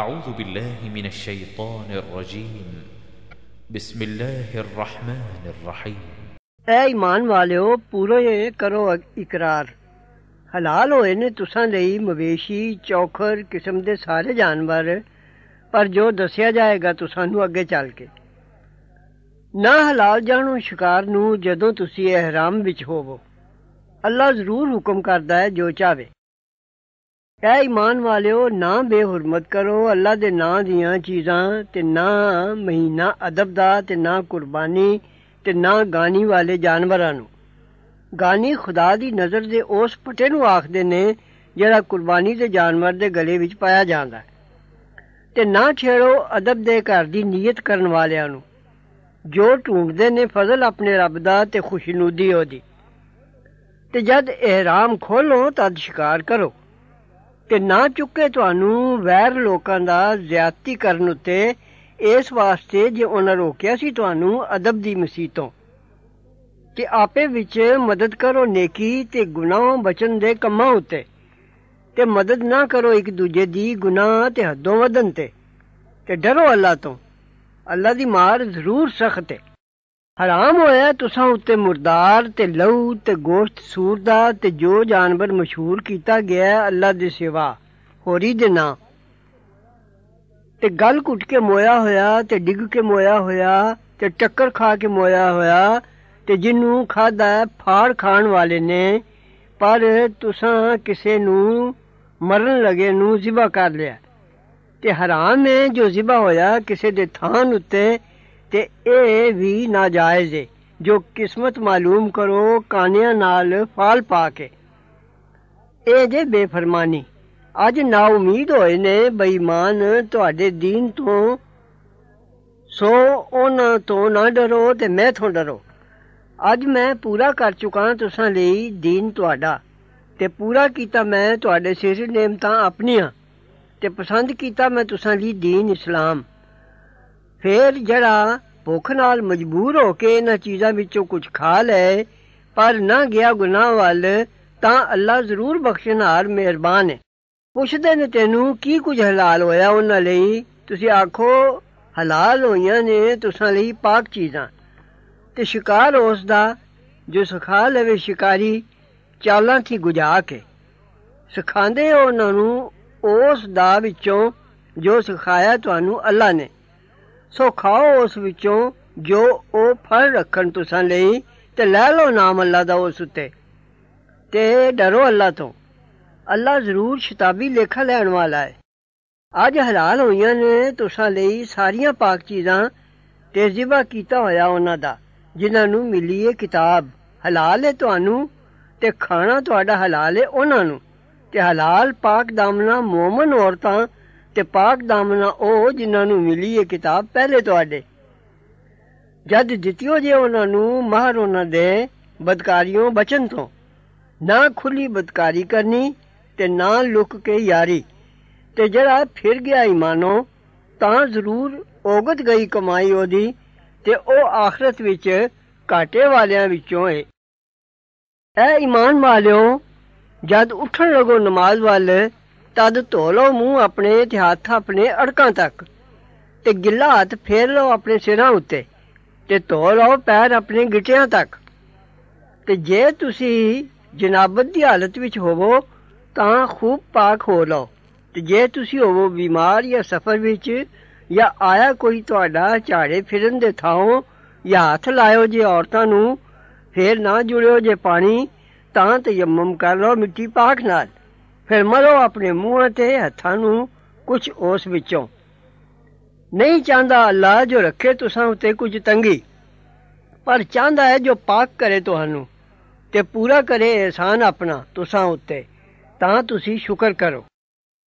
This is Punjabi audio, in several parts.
أعوذ بالله من الشيطان الرجيم بسم الله الرحمن الرحيم اے ایمان ਵਾਲਿਓ ਪੂਰੇ ਕਰੋ ਇਕਰਾਰ ਹਲਾਲ ਹੋਏ ਨੇ ਤੁਸਾਂ ਲਈ ਮਵੇਸ਼ੀ ਚੌਖਰ ਕਿਸਮ ਦੇ ਸਾਰੇ ਜਾਨਵਰ ਪਰ ਜੋ ਦੱਸਿਆ ਜਾਏਗਾ ਤੁਸਾਂ ਨੂੰ ਅੱਗੇ ਚੱਲ ਕੇ ਨਾ ਹਲਾਲ ਜਾਣੋ ਸ਼ਿਕਾਰ ਨੂੰ ਜਦੋਂ ਤੁਸੀਂ ਇਹਰਾਮ ਵਿੱਚ ਹੋਵੋ ਅੱਲਾ ਜ਼ਰੂਰ ਹੁਕਮ ਕਰਦਾ ਹੈ ਜੋ ਚਾਹੇ ਐ ਈਮਾਨ ਵਾਲਿਓ ਨਾ ਬੇਹਰਮਤ ਕਰੋ ਅੱਲਾ ਦੇ ਨਾਂ ਦੀਆਂ ਚੀਜ਼ਾਂ ਤੇ ਨਾ ਮਹੀਨਾ ਅਦਬ ਦਾ ਤੇ ਨਾ ਕੁਰਬਾਨੀ ਤੇ ਨਾ ਗਾਨੀ ਵਾਲੇ ਜਾਨਵਰਾਂ ਨੂੰ ਗਾਨੀ ਖੁਦਾ ਦੀ ਨਜ਼ਰ ਦੇ ਉਸ ਪਟੇ ਨੂੰ ਆਖਦੇ ਨੇ ਜਿਹੜਾ ਕੁਰਬਾਨੀ ਦੇ ਜਾਨਵਰ ਦੇ ਗਲੇ ਵਿੱਚ ਪਾਇਆ ਜਾਂਦਾ ਤੇ ਨਾ ਛੇੜੋ ਅਦਬ ਦੇ ਘਰ ਦੀ ਨੀਅਤ ਕਰਨ ਵਾਲਿਆਂ ਨੂੰ ਜੋ ਢੂੰਡਦੇ ਨੇ ਫਜ਼ਲ ਆਪਣੇ ਰੱਬ ਦਾ ਤੇ ਖੁਸ਼ਨੂਦੀ ਉਹਦੀ ਤੇ ਜਦ ਇਹਰਾਮ ਖੋਲੋ ਤਦ ਸ਼ਿਕਾਰ ਕਰੋ ਤੇ ਨਾ ਚੁੱਕੇ ਤੁਹਾਨੂੰ ਵੈਰ ਲੋਕਾਂ ਦਾ ਜ਼ਿਆਤੀ ਕਰਨ ਉੱਤੇ ਇਸ ਵਾਸਤੇ ਜੇ ਉਹਨਾਂ ਰੋਕਿਆ ਸੀ ਤੁਹਾਨੂੰ ਅਦਬ ਦੀ ਮਸੀਤੋਂ ਕਿ ਆਪੇ ਵਿੱਚ ਮਦਦ ਕਰੋ ਨੇਕੀ ਤੇ ਗੁਨਾਹ ਬਚਨ ਦੇ ਕੰਮਾਂ ਉਤੇ ਤੇ ਮਦਦ ਨਾ ਕਰੋ ਇੱਕ ਦੂਜੇ ਦੀ ਗੁਨਾਹ ਤੇ ਹੱਦੋਂ ਵਧਨ ਤੇ ਤੇ ਡਰੋ ਅੱਲਾ ਤੋਂ ਅੱਲਾ ਦੀ ਮਾਰ ਜ਼ਰੂਰ ਸਖਤ ਹੈ ਹਰਾਮ ਹੋਇਆ ਤੁਸਾਂ ਉੱਤੇ ਮਰਦਾਰ ਤੇ ਲਹੂ ਤੇ ਗੋਸ਼ਤ ਸੂਰ ਦਾ ਤੇ ਜੋ ਜਾਨਵਰ ਮਸ਼ਹੂਰ ਕੀਤਾ ਗਿਆ ਹੈ ਅੱਲਾ ਦੇ ਸਿਵਾ ਹੋਰੀ ਦੇ ਨਾਂ ਤੇ ਗਲ ਘੁੱਟ ਕੇ ਮੋਇਆ ਹੋਇਆ ਤੇ ਡਿੱਗ ਕੇ ਮੋਇਆ ਹੋਇਆ ਤੇ ਟੱਕਰ ਖਾ ਕੇ ਮੋਇਆ ਹੋਇਆ ਤੇ ਜਿੰਨੂੰ ਖਾਦਾ ਫਾੜ ਖਾਣ ਵਾਲੇ ਨੇ ਪਰ ਤੁਸਾਂ ਕਿਸੇ ਨੂੰ ਮਰਨ ਲਗੇ ਨੂੰ ਜ਼ਿਬਾ ਕਰ ਲਿਆ ਤੇ ਹਰਾਮ ਨੇ ਜੋ ਜ਼ਿਬਾ ਹੋਇਆ ਕਿਸੇ ਦੇ ਥਾਨ ਉੱਤੇ ਤੇ ਇਹ ਵੀ ਨਾਜਾਇਜ਼ ਹੈ ਜੋ ਕਿਸਮਤ ਮਾਲੂਮ ਕਰੋ ਕਾਨਿਆਂ ਨਾਲ ਫਾਲ ਪਾ ਕੇ ਇਹ ਜੇ ਬੇਫਰਮਾਨੀ ਅੱਜ ਨਾ ਉਮੀਦ ਹੋਏ ਨੇ ਬੇਈਮਾਨ ਤੁਹਾਡੇ دین ਤੋਂ ਸੋ ਉਹਨਾਂ ਤੋਂ ਨਾ ਡਰੋ ਤੇ ਮੈਂ ਤੋਂ ਡਰੋ ਅੱਜ ਮੈਂ ਪੂਰਾ ਕਰ ਚੁੱਕਾ ਤੁਸਾਂ ਲਈ دین ਤੁਹਾਡਾ ਤੇ ਪੂਰਾ ਕੀਤਾ ਮੈਂ ਤੁਹਾਡੇ ਸਿਰ ਨੇਮਤਾਂ ਆਪਣੀਆਂ ਤੇ ਪਸੰਦ ਕੀਤਾ ਮੈਂ ਤੁਸਾਂ ਲਈ دین ਇਸਲਾਮ ਫੇਰ ਜਿਹੜਾ ਭੁੱਖ ਨਾਲ ਮਜਬੂਰ ਹੋ ਕੇ ਇਹਨਾਂ ਚੀਜ਼ਾਂ ਵਿੱਚੋਂ ਕੁਝ ਖਾ ਲਏ ਪਰ ਨਾ ਗਿਆ ਗੁਨਾਹ ਵੱਲ ਤਾਂ ਅੱਲਾ ਜ਼ਰੂਰ ਬਖਸ਼ਣਹਾਰ ਮਿਹਰਬਾਨ ਹੈ ਪੁੱਛਦੇ ਨੇ ਤੈਨੂੰ ਕੀ ਕੁਝ ਹਲਾਲ ਹੋਇਆ ਉਹਨਾਂ ਲਈ ਤੁਸੀਂ ਆਖੋ ਹਲਾਲ ਹੋਈਆਂ ਨੇ ਤੁਸਾਂ ਲਈ پاک ਚੀਜ਼ਾਂ ਤੇ ਸ਼ਿਕਾਰ ਉਸ ਦਾ ਜੋ ਸਖਾ ਲਵੇ ਸ਼ਿਕਾਰੀ ਚਾਲਾਂ ਕੀ ਗੁਜਾ ਕੇ ਸਿਖਾਉਂਦੇ ਉਹਨਾਂ ਨੂੰ ਉਸ ਦਾ ਵਿੱਚੋਂ ਜੋ ਸਿਖਾਇਆ ਤੁਹਾਨੂੰ ਅੱਲਾ ਨੇ ਸੋ ਖਾਓ ਉਸ ਵਿੱਚੋਂ ਜੋ ਉਹ ਫਲ ਰੱਖਣ ਤੁਸਾਂ ਲਈ ਤੇ ਲੈ ਲਓ ਨਾਮ ਅੱਲਾ ਦਾ ਉਸ ਉੱਤੇ ਤੇ ਡਰੋ ਅੱਲਾ ਤੋਂ ਅੱਲਾ ਜ਼ਰੂਰ ਸ਼ਤਾਬੀ ਲੇਖਾ ਲੈਣ ਵਾਲਾ ਹੈ ਅੱਜ ਹਲਾਲ ਹੋਈਆਂ ਨੇ ਤੁਸਾਂ ਲਈ ਸਾਰੀਆਂ ਪਾਕ ਚੀਜ਼ਾਂ ਤੇ ਜ਼ਿਬਾ ਕੀਤਾ ਹੋਇਆ ਉਹਨਾਂ ਦਾ ਜਿਨ੍ਹਾਂ ਨੂੰ ਮਿਲੀ ਹੈ ਕਿਤਾਬ ਹਲਾਲ ਹੈ ਤੁਹਾਨੂੰ ਤੇ ਖਾਣਾ ਤੁਹਾਡਾ ਹਲਾਲ ਹੈ ਉਹਨਾਂ ਨੂੰ ਤੇ ਹਲਾਲ ਪਾਕ ਦਾਮਨਾ ਮੂਮਨ ਔਰਤਾਂ ਤੇ ਪਾਕ ਦਾਮਨਾ ਉਹ ਜਿਨ੍ਹਾਂ ਨੂੰ ਮਿਲੀ ਇਹ ਕਿਤਾਬ ਪਹਿਲੇ ਤੁਹਾਡੇ ਜਦ ਜਿਤਿਓ ਜੇ ਉਹਨਾਂ ਨੂੰ ਮਹਰ ਉਹਨਾਂ ਦੇ ਬਦਕਾਰੀਆਂ ਬਚਨ ਤੋਂ ਨਾ ਖੁੱਲੀ ਬਦਕਾਰੀ ਕਰਨੀ ਤੇ ਨਾ ਲੁਕ ਕੇ ਯਾਰੀ ਤੇ ਜਿਹੜਾ ਫਿਰ ਗਿਆ ਇਮਾਨੋ ਤਾਂ ਜ਼ਰੂਰ ਔਗਤ ਗਈ ਕਮਾਈ ਉਹਦੀ ਤੇ ਉਹ ਆਖਰਤ ਵਿੱਚ ਕਾਟੇ ਵਾਲਿਆਂ ਵਿੱਚੋਂ ਹੈ ਐ ਇਮਾਨ ਵਾਲਿਓ ਜਦ ਉੱਠਣ ਲਗੋ ਨਮਾਜ਼ ਵਾਲੇ ਤਦ ਧੋ ਲਓ ਮੂੰਹ ਆਪਣੇ ਤੇ ਹੱਥ ਆਪਣੇ ਅੜਕਾਂ ਤੱਕ ਤੇ ਗਿੱਲਾ ਹੱਥ ਫੇਰ ਲਓ ਆਪਣੇ ਸਿਰਾਂ ਉੱਤੇ ਤੇ ਧੋ ਲਓ ਪੈਰ ਆਪਣੇ ਗਿੱਟਿਆਂ ਤੱਕ ਤੇ ਜੇ ਤੁਸੀਂ ਜਨਾਬਤ ਦੀ ਹਾਲਤ ਵਿੱਚ ਹੋਵੋ ਤਾਂ ਖੂਬ ਪਾਕ ਹੋ ਲਓ ਤੇ ਜੇ ਤੁਸੀਂ ਹੋਵੋ ਬਿਮਾਰ ਜਾਂ ਸਫਰ ਵਿੱਚ ਜਾਂ ਆਇਆ ਕੋਈ ਤੁਹਾਡਾ ਝਾੜੇ ਫਿਰਨ ਦੇ ਥਾਂ ਜਾਂ ਹੱਥ ਲਾਇਓ ਜੇ ਔਰਤਾਂ ਨੂੰ ਫੇਰ ਨਾ ਜੁੜਿਓ ਜੇ ਪਾਣੀ ਤਾਂ ਤਯਮਮ ਕਰ ਲਓ ਮਿੱਟੀ ਪਾਕ ਨਾਲ ਫਿਰ ਮਰੋ ਆਪਣੇ ਮੂੰਹਾਂ ਤੇ ਹੱਥਾਂ ਨੂੰ ਕੁਝ ਉਸ ਵਿੱਚੋਂ ਨਹੀਂ ਚਾਹੁੰਦਾ ਅੱਲਾ ਜੋ ਰੱਖੇ ਤੁਸਾਂ ਉਤੇ ਕੁਝ ਤੰਗੀ ਪਰ ਚਾਹੁੰਦਾ ਹੈ ਜੋ ਪਾਕ ਕਰੇ ਤੁਹਾਨੂੰ ਤੇ ਪੂਰਾ ਕਰੇ ਇਹਸਾਨ ਆਪਣਾ ਤੁਸਾਂ ਉਤੇ ਤਾਂ ਤੁਸੀਂ ਸ਼ੁਕਰ ਕਰੋ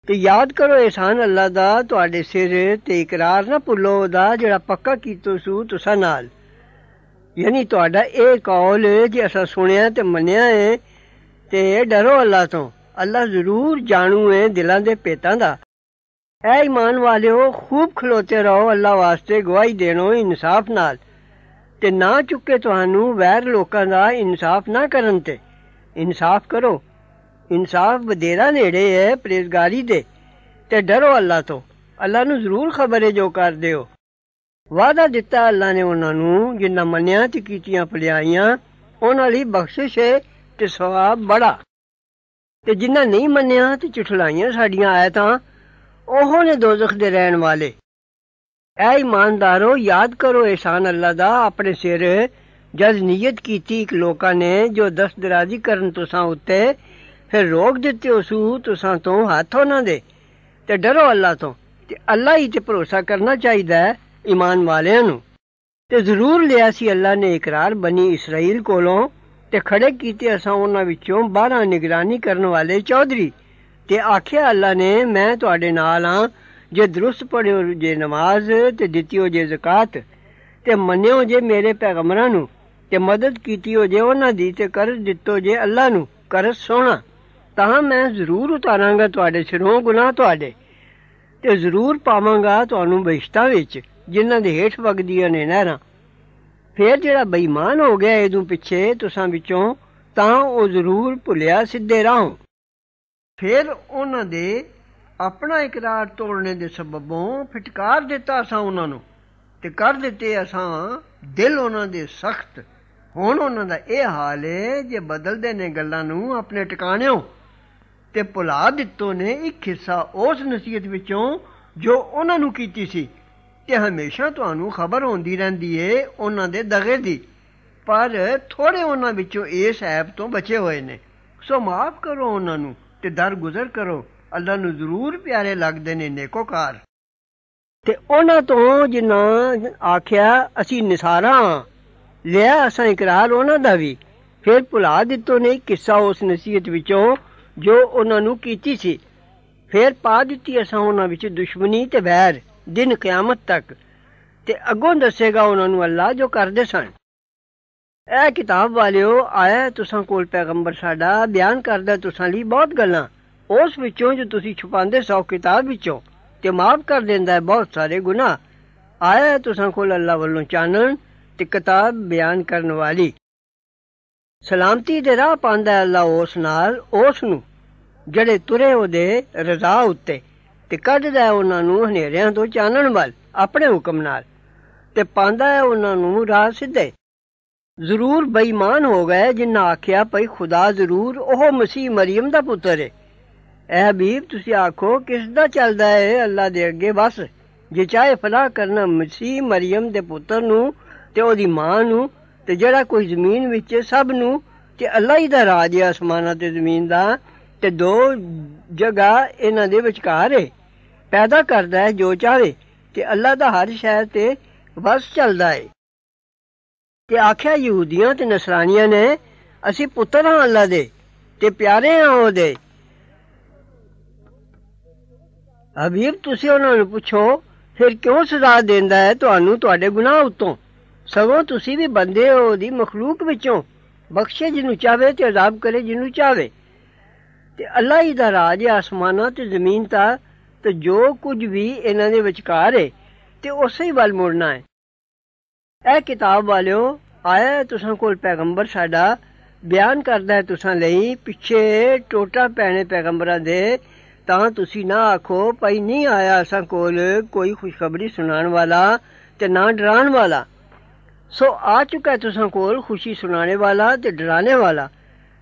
ਤੇ ਯਾਦ ਕਰੋ ਇਹਸਾਨ ਅੱਲਾ ਦਾ ਤੁਹਾਡੇ ਸਿਰ ਤੇ ਇਕਰਾਰ ਨਾ ਭੁੱਲੋ ਉਹਦਾ ਜਿਹੜਾ ਪੱਕਾ ਕੀਤਾ ਸੂ ਤੁਸਾਂ ਨਾਲ ਯਾਨੀ ਤੁਹਾਡਾ ਇਹ ਕੌਲ ਜੇ ਅਸਾਂ ਸੁਣਿਆ ਤੇ ਮੰਨਿਆ ਹੈ ਤੇ ਡਰੋ ਅੱਲਾ ਤੋਂ ਅੱਲਾ ਜ਼ਰੂਰ ਜਾਣੂ ਹੈ ਦਿਲਾਂ ਦੇ ਪੇਤਾਂ ਦਾ ਐ ਈਮਾਨ ਵਾਲਿਓ ਖੂਬ ਖਲੋਤੇ ਰਹੋ ਅੱਲਾ ਵਾਸਤੇ ਗਵਾਹੀ ਦੇਣੋ ਇਨਸਾਫ ਨਾਲ ਤੇ ਨਾ ਚੁੱਕੇ ਤੁਹਾਨੂੰ ਵੈਰ ਲੋਕਾਂ ਦਾ ਇਨਸਾਫ ਨਾ ਕਰਨ ਤੇ ਇਨਸਾਫ ਕਰੋ ਇਨਸਾਫ ਬਦੇਰਾ ਨੇੜੇ ਹੈ ਪ੍ਰੇਜ਼ਗਾਰੀ ਦੇ ਤੇ ਡਰੋ ਅੱਲਾ ਤੋਂ ਅੱਲਾ ਨੂੰ ਜ਼ਰੂਰ ਖਬਰ ਹੈ ਜੋ ਕਰਦੇ ਹੋ ਵਾਦਾ ਦਿੱਤਾ ਅੱਲਾ ਨੇ ਉਹਨਾਂ ਨੂੰ ਜਿੰਨਾ ਮੰਨਿਆ ਤੇ ਕੀਤੀਆਂ ਭਲਾਈਆਂ ਉਹਨਾਂ ਲਈ ਬਖਸ਼ਿਸ਼ ਹੈ ਤੇ ਸਵਾਬ ਬੜਾ ਤੇ ਜਿਨ੍ਹਾਂ ਨਹੀਂ ਮੰਨਿਆ ਤੇ ਝੁਠਲਾਈਆਂ ਸਾਡੀਆਂ ਆਇਤਾਂ ਉਹੋ ਨੇ ਦੋਜ਼ਖ ਦੇ ਰਹਿਣ ਵਾਲੇ ਐ ਇਮਾਨਦਾਰੋ ਯਾਦ ਕਰੋ ਇਹਸਾਨ ਅੱਲਾ ਦਾ ਆਪਣੇ ਸਿਰ ਜਦ ਨੀਅਤ ਕੀਤੀ ਇੱਕ ਲੋਕਾਂ ਨੇ ਜੋ ਦਸਤ ਦਰਾਜੀ ਕਰਨ ਤੁਸਾਂ ਉੱਤੇ ਫਿਰ ਰੋਕ ਦਿੱਤੇ ਉਸੂ ਤੁਸਾਂ ਤੋਂ ਹੱਥ ਉਹਨਾਂ ਦੇ ਤੇ ਡਰੋ ਅੱਲਾ ਤੋਂ ਤੇ ਅੱਲਾ ਹੀ ਤੇ ਭਰੋਸਾ ਕਰਨਾ ਚਾਹੀਦਾ ਹੈ ਈਮਾਨ ਵਾਲਿਆਂ ਨੂੰ ਤੇ ਜ਼ਰੂਰ ਲਿਆ ਸੀ ਅੱਲਾ ਨੇ ਇਕਰਾਰ ਬਣੀ ਇਸਰਾਈਲ ਕੋਲੋਂ ਤੇ ਖੜੇ ਕੀਤੇ ਅਸਾਂ ਉਹਨਾਂ ਵਿੱਚੋਂ 12 ਨਿਗਰਾਨੀ ਕਰਨ ਵਾਲੇ ਚੌਧਰੀ ਤੇ ਆਖਿਆ ਅੱਲਾ ਨੇ ਮੈਂ ਤੁਹਾਡੇ ਨਾਲ ਆ ਜੇ ਦਰੁਸਤ ਪੜਿਓ ਜੇ ਨਮਾਜ਼ ਤੇ ਦਿੱਤੀਓ ਜੇ ਜ਼ਕਾਤ ਤੇ ਮੰਨਿਓ ਜੇ ਮੇਰੇ ਪੈਗਮਰਾਂ ਨੂੰ ਤੇ ਮਦਦ ਕੀਤੀ ਹੋ ਜੇ ਉਹਨਾਂ ਦੀ ਤੇ ਕਰ ਦਿੱਤੋ ਜੇ ਅੱਲਾ ਨੂੰ ਕਰ ਸੋਣਾ ਤਾਂ ਮੈਂ ਜ਼ਰੂਰ ਉਤਾਰਾਂਗਾ ਤੁਹਾਡੇ ਸਿਰੋਂ ਗੁਨਾਹ ਤੁਹਾਡੇ ਤੇ ਜ਼ਰੂਰ ਪਾਵਾਂਗਾ ਤੁਹਾਨੂੰ ਬਖਸ਼ਤਾ ਵਿੱਚ ਜਿਨ੍ਹਾਂ ਦੇ ਹੇਠ ਵਗਦੀਆਂ ਨੇ ਨਹਿਰਾਂ ਫੇਰ ਜਿਹੜਾ ਬੇਈਮਾਨ ਹੋ ਗਿਆ ਇਹਦੋਂ ਪਿੱਛੇ ਤੁਸਾਂ ਵਿੱਚੋਂ ਤਾਂ ਉਹ ਜ਼ਰੂਰ ਭੁੱਲਿਆ ਸਿੱਧੇ ਰਾਹੋਂ ਫੇਰ ਉਹਨਾਂ ਦੇ ਆਪਣਾ ਇਕਰਾਰ ਤੋੜਨੇ ਦੇ ਸਬਬੋਂ ਫਟਕਾਰ ਦਿੱਤਾ ਅਸਾਂ ਉਹਨਾਂ ਨੂੰ ਤੇ ਕਰ ਦਿੱਤੇ ਅਸਾਂ ਦਿਲ ਉਹਨਾਂ ਦੇ ਸਖਤ ਹੁਣ ਉਹਨਾਂ ਦਾ ਇਹ ਹਾਲ ਏ ਜੇ ਬਦਲਦੇ ਨੇ ਗੱਲਾਂ ਨੂੰ ਆਪਣੇ ਟਿਕਾਣਿਓ ਤੇ ਭੁਲਾ ਦਿੱਤੋ ਨੇ ਇੱਕ ਹਿੱਸਾ ਉਸ ਨਸੀਹਤ ਵਿੱਚੋਂ ਜੋ ਉਹਨਾਂ ਨੂੰ ਕੀਤੀ ਸੀ ਇਹ ਹਮੇਸ਼ਾ ਤੁਹਾਨੂੰ ਖਬਰ ਹੁੰਦੀ ਰਹਿੰਦੀ ਏ ਉਹਨਾਂ ਦੇ ਦਗੇ ਦੀ ਪਰ ਥੋੜੇ ਉਹਨਾਂ ਵਿੱਚੋਂ ਇਸ ਐਪ ਤੋਂ ਬਚੇ ਹੋਏ ਨੇ ਸੋ ਮਾਫ ਕਰੋ ਉਹਨਾਂ ਨੂੰ ਤੇ ਦਰਗੁਜ਼ਰ ਕਰੋ ਅੱਲਾ ਨੂੰ ਜ਼ਰੂਰ ਪਿਆਰੇ ਲੱਗਦੇ ਨੇ ਨੇਕੋਕਾਰ ਤੇ ਉਹਨਾਂ ਤੋਂ ਜਿਨ੍ਹਾਂ ਆਖਿਆ ਅਸੀਂ ਨਿਸਾਰਾ ਲਿਆ ਅਸਾਂ ਇਕਰਾਰ ਉਹਨਾਂ ਦਾ ਵੀ ਫਿਰ ਭੁਲਾ ਦਿੱਤੋ ਨਹੀਂ ਕਿੱਸਾ ਉਸ ਨਸੀਹਤ ਵਿੱਚੋਂ ਜੋ ਉਹਨਾਂ ਨੂੰ ਕੀਤੀ ਸੀ ਫਿਰ ਪਾ ਦਿੱਤੀ ਅਸਾਂ ਉਹਨਾਂ ਵਿੱਚ ਦੁਸ਼ਮਣੀ ਤੇ ਵੈਰ ਦਿਨ ਕਿਆਮਤ ਤੱਕ ਤੇ ਅੱਗੋਂ ਦੱਸੇਗਾ ਉਹਨਾਂ ਨੂੰ ਅੱਲਾ ਜੋ ਕਰਦੇ ਸਨ ਇਹ ਕਿਤਾਬ ਵਾਲਿਓ ਆਇਆ ਤੁਸਾਂ ਕੋਲ ਪੈਗੰਬਰ ਸਾਡਾ ਬਿਆਨ ਕਰਦਾ ਤੁਸਾਂ ਲਈ ਬਹੁਤ ਗੱਲਾਂ ਉਸ ਵਿੱਚੋਂ ਜੋ ਤੁਸੀਂ ਛੁਪਾਉਂਦੇ ਸੋ ਕਿਤਾਬ ਵਿੱਚੋਂ ਤੇ ਮਾਫ ਕਰ ਦਿੰਦਾ ਹੈ ਬਹੁਤ ਸਾਰੇ ਗੁਨਾਹ ਆਇਆ ਤੁਸਾਂ ਕੋਲ ਅੱਲਾ ਵੱਲੋਂ ਚਾਨਣ ਤੇ ਕਿਤਾਬ ਬਿਆਨ ਕਰਨ ਵਾਲੀ ਸਲਾਮਤੀ ਦੇ ਰਾਹ ਪਾਉਂਦਾ ਅੱਲਾ ਉਸ ਨਾਲ ਉਸ ਨੂੰ ਜਿਹੜੇ ਤੁਰੇ ਉਹਦੇ ਰਜ਼ਾ ਉੱਤੇ ਤੇ ਕੱਢਦਾ ਉਹਨਾਂ ਨੂੰ ਹਨੇਰਿਆਂ ਤੋਂ ਚਾਨਣ ਵੱਲ ਆਪਣੇ ਹੁਕਮ ਨਾਲ ਤੇ ਪਾਉਂਦਾ ਹੈ ਉਹਨਾਂ ਨੂੰ ਰਾਹ ਸਿੱਧੇ ਜ਼ਰੂਰ ਬੇਈਮਾਨ ਹੋ ਗਏ ਜਿਨ੍ਹਾਂ ਆਖਿਆ ਭਈ ਖੁਦਾ ਜ਼ਰੂਰ ਉਹ ਮਸੀਹ ਮਰੀਮ ਦਾ ਪੁੱਤਰ ਹੈ ਐ ਹਬੀਬ ਤੁਸੀਂ ਆਖੋ ਕਿਸ ਦਾ ਚੱਲਦਾ ਹੈ ਅੱਲਾ ਦੇ ਅੱਗੇ ਬਸ ਜੇ ਚਾਹੇ ਫਲਾ ਕਰਨਾ ਮਸੀਹ ਮਰੀਮ ਦੇ ਪੁੱਤਰ ਨੂੰ ਤੇ ਉਹਦੀ ਮਾਂ ਨੂੰ ਤੇ ਜਿਹੜਾ ਕੋਈ ਜ਼ਮੀਨ ਵਿੱਚ ਸਭ ਨੂੰ ਤੇ ਅੱਲਾ ਹੀ ਦਾ ਰਾਜ ਹੈ ਅਸਮਾਨਾਂ ਤੇ ਜ਼ਮੀਨ ਦਾ ਤੇ ਦੋ ਜਗ੍ਹਾ ਇਹਨਾਂ ਦੇ ਵਿਚਕਾਰ ਹੈ ਪੈਦਾ ਕਰਦਾ ਹੈ ਜੋ ਚਾਹੇ ਤੇ ਅੱਲਾ ਦਾ ਹਰ ਸ਼ੈ ਤੇ ਵਸ ਚੱਲਦਾ ਹੈ ਤੇ ਆਖਿਆ ਯਹੂਦੀਆਂ ਤੇ ਨਸਰਾਨੀਆਂ ਨੇ ਅਸੀਂ ਪੁੱਤਰ ਹਾਂ ਅੱਲਾ ਦੇ ਤੇ ਪਿਆਰੇ ਹਾਂ ਉਹਦੇ ਹਬੀਬ ਤੁਸੀਂ ਉਹਨਾਂ ਨੂੰ ਪੁੱਛੋ ਫਿਰ ਕਿਉਂ ਸਜ਼ਾ ਦਿੰਦਾ ਹੈ ਤੁਹਾਨੂੰ ਤੁਹਾਡੇ ਗੁਨਾਹ ਉਤੋਂ ਸਗੋਂ ਤੁਸੀਂ ਵੀ ਬੰਦੇ ਹੋ ਦੀ ਮਖਲੂਕ ਵਿੱਚੋਂ ਬਖਸ਼ੇ ਜਿਹਨੂੰ ਚਾਵੇ ਤੇ ਅਜ਼ਾਬ ਕਰੇ ਜਿਹਨੂੰ ਚਾਵੇ ਤੇ ਅੱਲਾ ਹੀ ਦਾ ਰਾਜ ਹੈ ਅਸਮਾਨਾਂ ਤੇ ਜ਼ਮੀਨ ਦਾ ਤੇ ਜੋ ਕੁਝ ਵੀ ਇਹਨਾਂ ਦੇ ਵਿਚਕਾਰ ਹੈ ਤੇ ਉਸੇ ਹੀ ਵੱਲ ਮੁੜਨਾ ਹੈ ਇਹ ਕਿਤਾਬ ਵਾਲਿਓ ਆਇਆ ਤੁਸਾਂ ਕੋਲ ਪੈਗੰਬਰ ਸਾਡਾ ਬਿਆਨ ਕਰਦਾ ਹੈ ਤੁਸਾਂ ਲਈ ਪਿੱਛੇ ਟੋਟਾ ਪੈਣੇ ਪੈਗੰਬਰਾਂ ਦੇ ਤਾਂ ਤੁਸੀਂ ਨਾ ਆਖੋ ਪਈ ਨਹੀਂ ਆਇਆ ਅਸਾਂ ਕੋਲ ਕੋਈ ਖੁਸ਼ਖਬਰੀ ਸੁਣਾਉਣ ਵਾਲਾ ਤੇ ਨਾ ਡਰਾਉਣ ਵਾਲਾ ਸੋ ਆ ਚੁੱਕਾ ਤੁਸਾਂ ਕੋਲ ਖੁਸ਼ੀ ਸੁਣਾਉਣੇ ਵਾਲਾ ਤੇ ਡਰਾਉਣੇ ਵਾਲਾ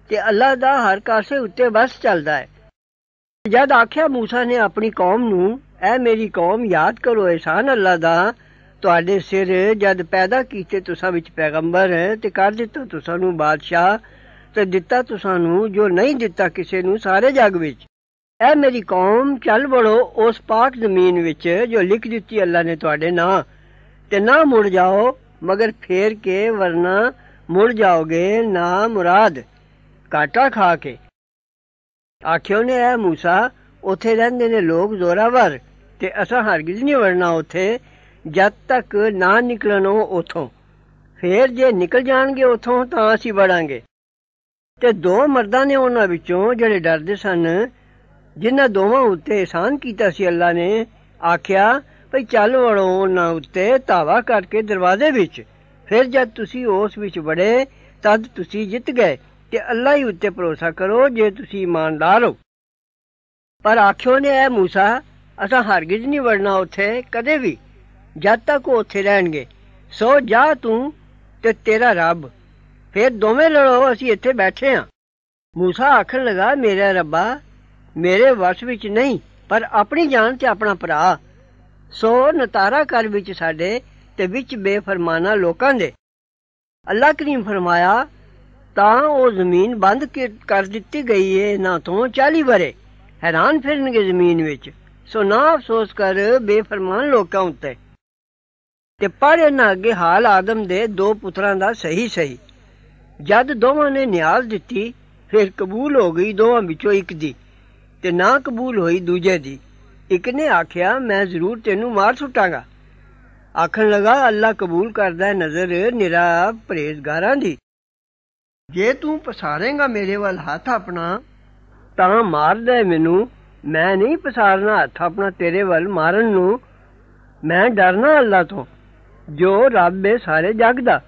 ਤੇ ਅੱਲਾਹ ਦਾ ਹਰ ਕਾਸੇ ਉੱਤੇ ਬਸ ਚੱਲਦਾ ਹੈ ਜਦ ਆਖਿਆ موسی ਨੇ ਆਪਣੀ ਕੌਮ ਨੂੰ ਐ ਮੇਰੀ ਕੌਮ ਯਾਦ ਕਰੋ ਇਹਸਾਨ ਅੱਲਾਹ ਦਾ ਤੁਹਾਡੇ ਸਿਰ ਜਦ ਪੈਦਾ ਕੀਤੇ ਤੁਸਾਂ ਵਿੱਚ ਪੈਗੰਬਰ ਤੇ ਕਰ ਦਿੱਤਾ ਤੁਸਾਂ ਨੂੰ ਬਾਦਸ਼ਾਹ ਤੇ ਦਿੱਤਾ ਤੁਸਾਂ ਨੂੰ ਜੋ ਨਹੀਂ ਦਿੱਤਾ ਕਿਸੇ ਨੂੰ ਸਾਰੇ ਜਗ ਵਿੱਚ ਐ ਮੇਰੀ ਕੌਮ ਚੱਲ ਵੜੋ ਉਸ ਪਾਕ ਜ਼ਮੀਨ ਵਿੱਚ ਜੋ ਲਿਖ ਦਿੱਤੀ ਅੱਲਾ ਨੇ ਤੁਹਾਡੇ ਨਾਂ ਤੇ ਨਾ ਮੁੜ ਜਾਓ ਮਗਰ ਫੇਰ ਕੇ ਵਰਨਾ ਮੁੜ ਜਾਓਗੇ ਨਾ ਮੁਰਾਦ ਕਾਟਾ ਖਾ ਕੇ ਆਖਿਓ ਨੇ ਐ موسی ਉਥੇ ਰਹਿੰਦੇ ਨੇ ਲੋਕ ਜ਼ੋਰਾਵਰ ਤੇ ਅਸਾਂ ਹਰਗਿਜ਼ ਨਹੀਂ ਵੜਨਾ ਉਥੇ ਜਦ ਤੱਕ ਨਾ ਨਿਕਲਣ ਉਹ ਉਥੋਂ ਫੇਰ ਜੇ ਨਿਕਲ ਜਾਣਗੇ ਉਥੋਂ ਤਾਂ ਅਸੀਂ ਵੜਾਂਗੇ ਤੇ ਦੋ ਮਰਦਾਂ ਨੇ ਉਹਨਾਂ ਵਿੱਚੋਂ ਜਿਹੜੇ ਡਰਦੇ ਸਨ ਜਿਨ੍ਹਾਂ ਦੋਵਾਂ ਉੱਤੇ ਇਹਸਾਨ ਕੀਤਾ ਸੀ ਅੱਲਾ ਨੇ ਆਖਿਆ ਭਈ ਚੱਲ ਵੜੋ ਉਹਨਾਂ ਉੱਤੇ ਤਾਵਾ ਕਰਕੇ ਦਰਵਾਜ਼ੇ ਵਿੱਚ ਫਿਰ ਜਦ ਤੁਸੀਂ ਉਸ ਵਿੱਚ ਵੜੇ ਤਦ ਤੁਸੀਂ ਜਿੱਤ ਗਏ ਤੇ ਅੱਲਾ ਹੀ ਉੱਤੇ ਭਰੋਸਾ ਕਰੋ ਜੇ ਤੁਸੀਂ ਇਮਾਨਦਾਰ ਹੋ ਪਰ ਆਖਿਓ ਨੇ ਐ موسی ਅਸਾਂ ਹਰਗਿਜ਼ ਨਹੀਂ ਵੜਨਾ ਉੱਥੇ ਕਦੇ ਵੀ ਜਦ ਤੱਕ ਉਹ ਉੱਥੇ ਰਹਿਣਗੇ ਸੋ ਜਾ ਤੂੰ ਤੇ ਤੇਰਾ ਰੱਬ ਫੇਰ ਦੋਵੇਂ ਲੜੋ ਅਸੀਂ ਇੱਥੇ ਬੈਠੇ ਆਂ موسی ਆਖਣ ਲਗਾ ਮੇਰਾ ਰੱਬਾ ਮੇਰੇ ਵਸ ਵਿੱਚ ਨਹੀਂ ਪਰ ਆਪਣੀ ਜਾਨ ਤੇ ਆਪਣਾ ਭਰਾ ਸੋ ਨਤਾਰਾ ਕਰ ਵਿੱਚ ਸਾਡੇ ਤੇ ਵਿੱਚ ਬੇਫਰਮਾਨਾ ਲੋਕਾਂ ਦੇ ਅੱਲਾਹ ਕਰੀਮ ਫਰਮਾਇਆ ਤਾਂ ਉਹ ਜ਼ਮੀਨ ਬੰਦ ਕਰ ਦਿੱਤੀ ਗਈ ਏ ਨਾ ਤੋਂ 40 ਬਰੇ ਹੈਰਾਨ ਫਿਰਨਗੇ ਜ਼ਮੀਨ ਵਿੱਚ ਸੋ ਨਾ ਅਫਸੋਸ ਕਰ ਬੇਫਰਮਾਨ ਲੋਕਾਂ ਉੱਤੇ ਤੇ ਪਰ ਇਹਨਾਂ ਅੱਗੇ ਹਾਲ ਆਦਮ ਦੇ ਦੋ ਪੁੱਤਰਾਂ ਦਾ ਸਹੀ ਸਹੀ ਜਦ ਦੋਵਾਂ ਨੇ ਨਿਆਜ਼ ਦਿੱਤੀ ਫਿਰ ਕਬੂਲ ਹੋ ਗਈ ਦੋਵਾਂ ਵਿੱਚੋਂ ਇੱਕ ਦੀ ਤੇ ਨਾ ਕਬੂਲ ਹੋਈ ਦੂਜੇ ਦੀ ਇੱਕ ਨੇ ਆਖਿਆ ਮੈਂ ਜ਼ਰੂਰ ਤੈਨੂੰ ਮਾਰ ਸੁੱਟਾਂਗਾ ਆਖਣ ਲਗਾ ਅੱਲਾ ਕਬੂਲ ਕਰਦਾ ਹੈ ਨਜ਼ਰ ਨਿਰਾ ਪਰੇਜ਼ਗਾਰਾਂ ਦੀ ਜੇ ਤੂੰ ਪਸਾਰੇਗਾ ਮੇਰੇ ਵੱਲ ਹੱਥ ਆਪਣਾ ਤਾਂ ਮਾਰ ਦੇ ਮੈਨੂੰ ਮੈਂ ਨਹੀਂ ਪਸਾਰਨਾ ਹੱਥ ਆਪਣਾ ਤੇਰੇ ਵੱਲ ਮਾਰਨ ਨੂੰ ਮੈਂ ਡਰਨਾ ਅੱਲਾ ਤੋਂ ਜੋ ਰੱਬ ਏ ਸਾਰੇ ਜਗ ਦਾ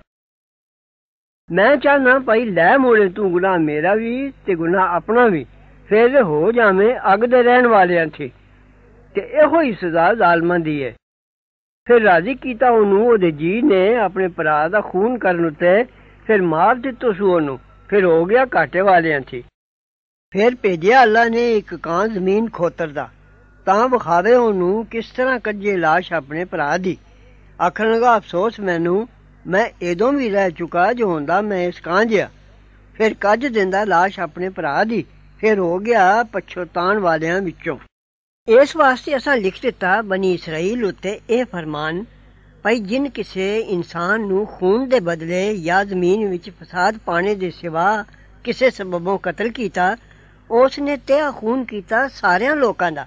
ਮੈਂ ਚਾਹਨਾ ਭਾਈ ਲੈ ਮੋੜੇ ਤੂੰ ਗੁਨਾਹ ਮੇਰਾ ਵੀ ਤੇ ਗੁਨਾਹ ਆਪਣਾ ਵੀ ਫਿਰ ਹੋ ਜਾਵੇਂ ਅਗ ਦੇ ਰਹਿਣ ਵਾਲਿਆਂ ਥੀ ਤੇ ਇਹੋ ਹੀ ਸਜ਼ਾ ਜ਼ਾਲਮਾਂ ਦੀ ਹੈ ਫਿਰ ਰਾਜ਼ੀ ਕੀਤਾ ਉਹਨੂੰ ਉਹਦੇ ਜੀ ਨੇ ਆਪਣੇ ਭਰਾ ਦਾ ਖੂਨ ਕਰਨ ਉੱਤੇ ਫਿਰ ਮਾਰ ਦਿੱਤੋ ਸੂ ਉਹਨੂੰ ਫਿਰ ਹੋ ਗਿਆ ਘਾਟੇ ਵਾਲਿਆਂ ਥੀ ਫਿਰ ਭੇਜਿਆ ਅੱਲਾ ਨੇ ਇੱਕ ਕਾਂ ਜ਼ਮੀਨ ਖੋਤਰ ਦਾ ਤਾਂ ਵਿਖਾਵੇ ਉਹਨੂੰ ਕਿਸ ਤਰ੍ਹਾਂ ਕੱਜੇ লাশ ਆਪਣੇ ਭਰਾ ਦੀ ਆਖਣ ਲਗਾ ਅਫਸੋਸ ਮੈਨੂੰ ਮੈਂ ਇਦੋਂ ਵੀ ਰਹਿ ਚੁਕਾ ਜੋ ਹੁੰਦਾ ਮੈਂ ਇਸ ਕਾਂ ਜਿਆ ਫਿਰ ਕੱਜ ਦਿੰਦਾ লাশ ਆਪਣੇ ਭਰਾ ਦੀ ਫਿਰ ਹੋ ਗਿਆ ਪਛੋਤਾਨ ਵਾਲਿਆਂ ਵਿੱਚੋਂ ਇਸ ਵਾਸਤੇ ਅਸਾਂ ਲਿਖ ਦਿੱਤਾ ਬਣੀ ਇਸرائیਲ ਉਤੇ ਇਹ ਫਰਮਾਨ ਭਾਈ ਜਿੰਨ ਕਿਸੇ ਇਨਸਾਨ ਨੂੰ ਖੂਨ ਦੇ ਬਦਲੇ ਜਾਂ ਜ਼ਮੀਨ ਵਿੱਚ ਫਸਾਦ ਪਾਣੇ ਦੇ ਸਿਵਾ ਕਿਸੇ ਸਬਬੋਂ ਕਤਲ ਕੀਤਾ ਉਸ ਨੇ ਤੇ ਖੂਨ ਕੀਤਾ ਸਾਰਿਆਂ ਲੋਕਾਂ ਦਾ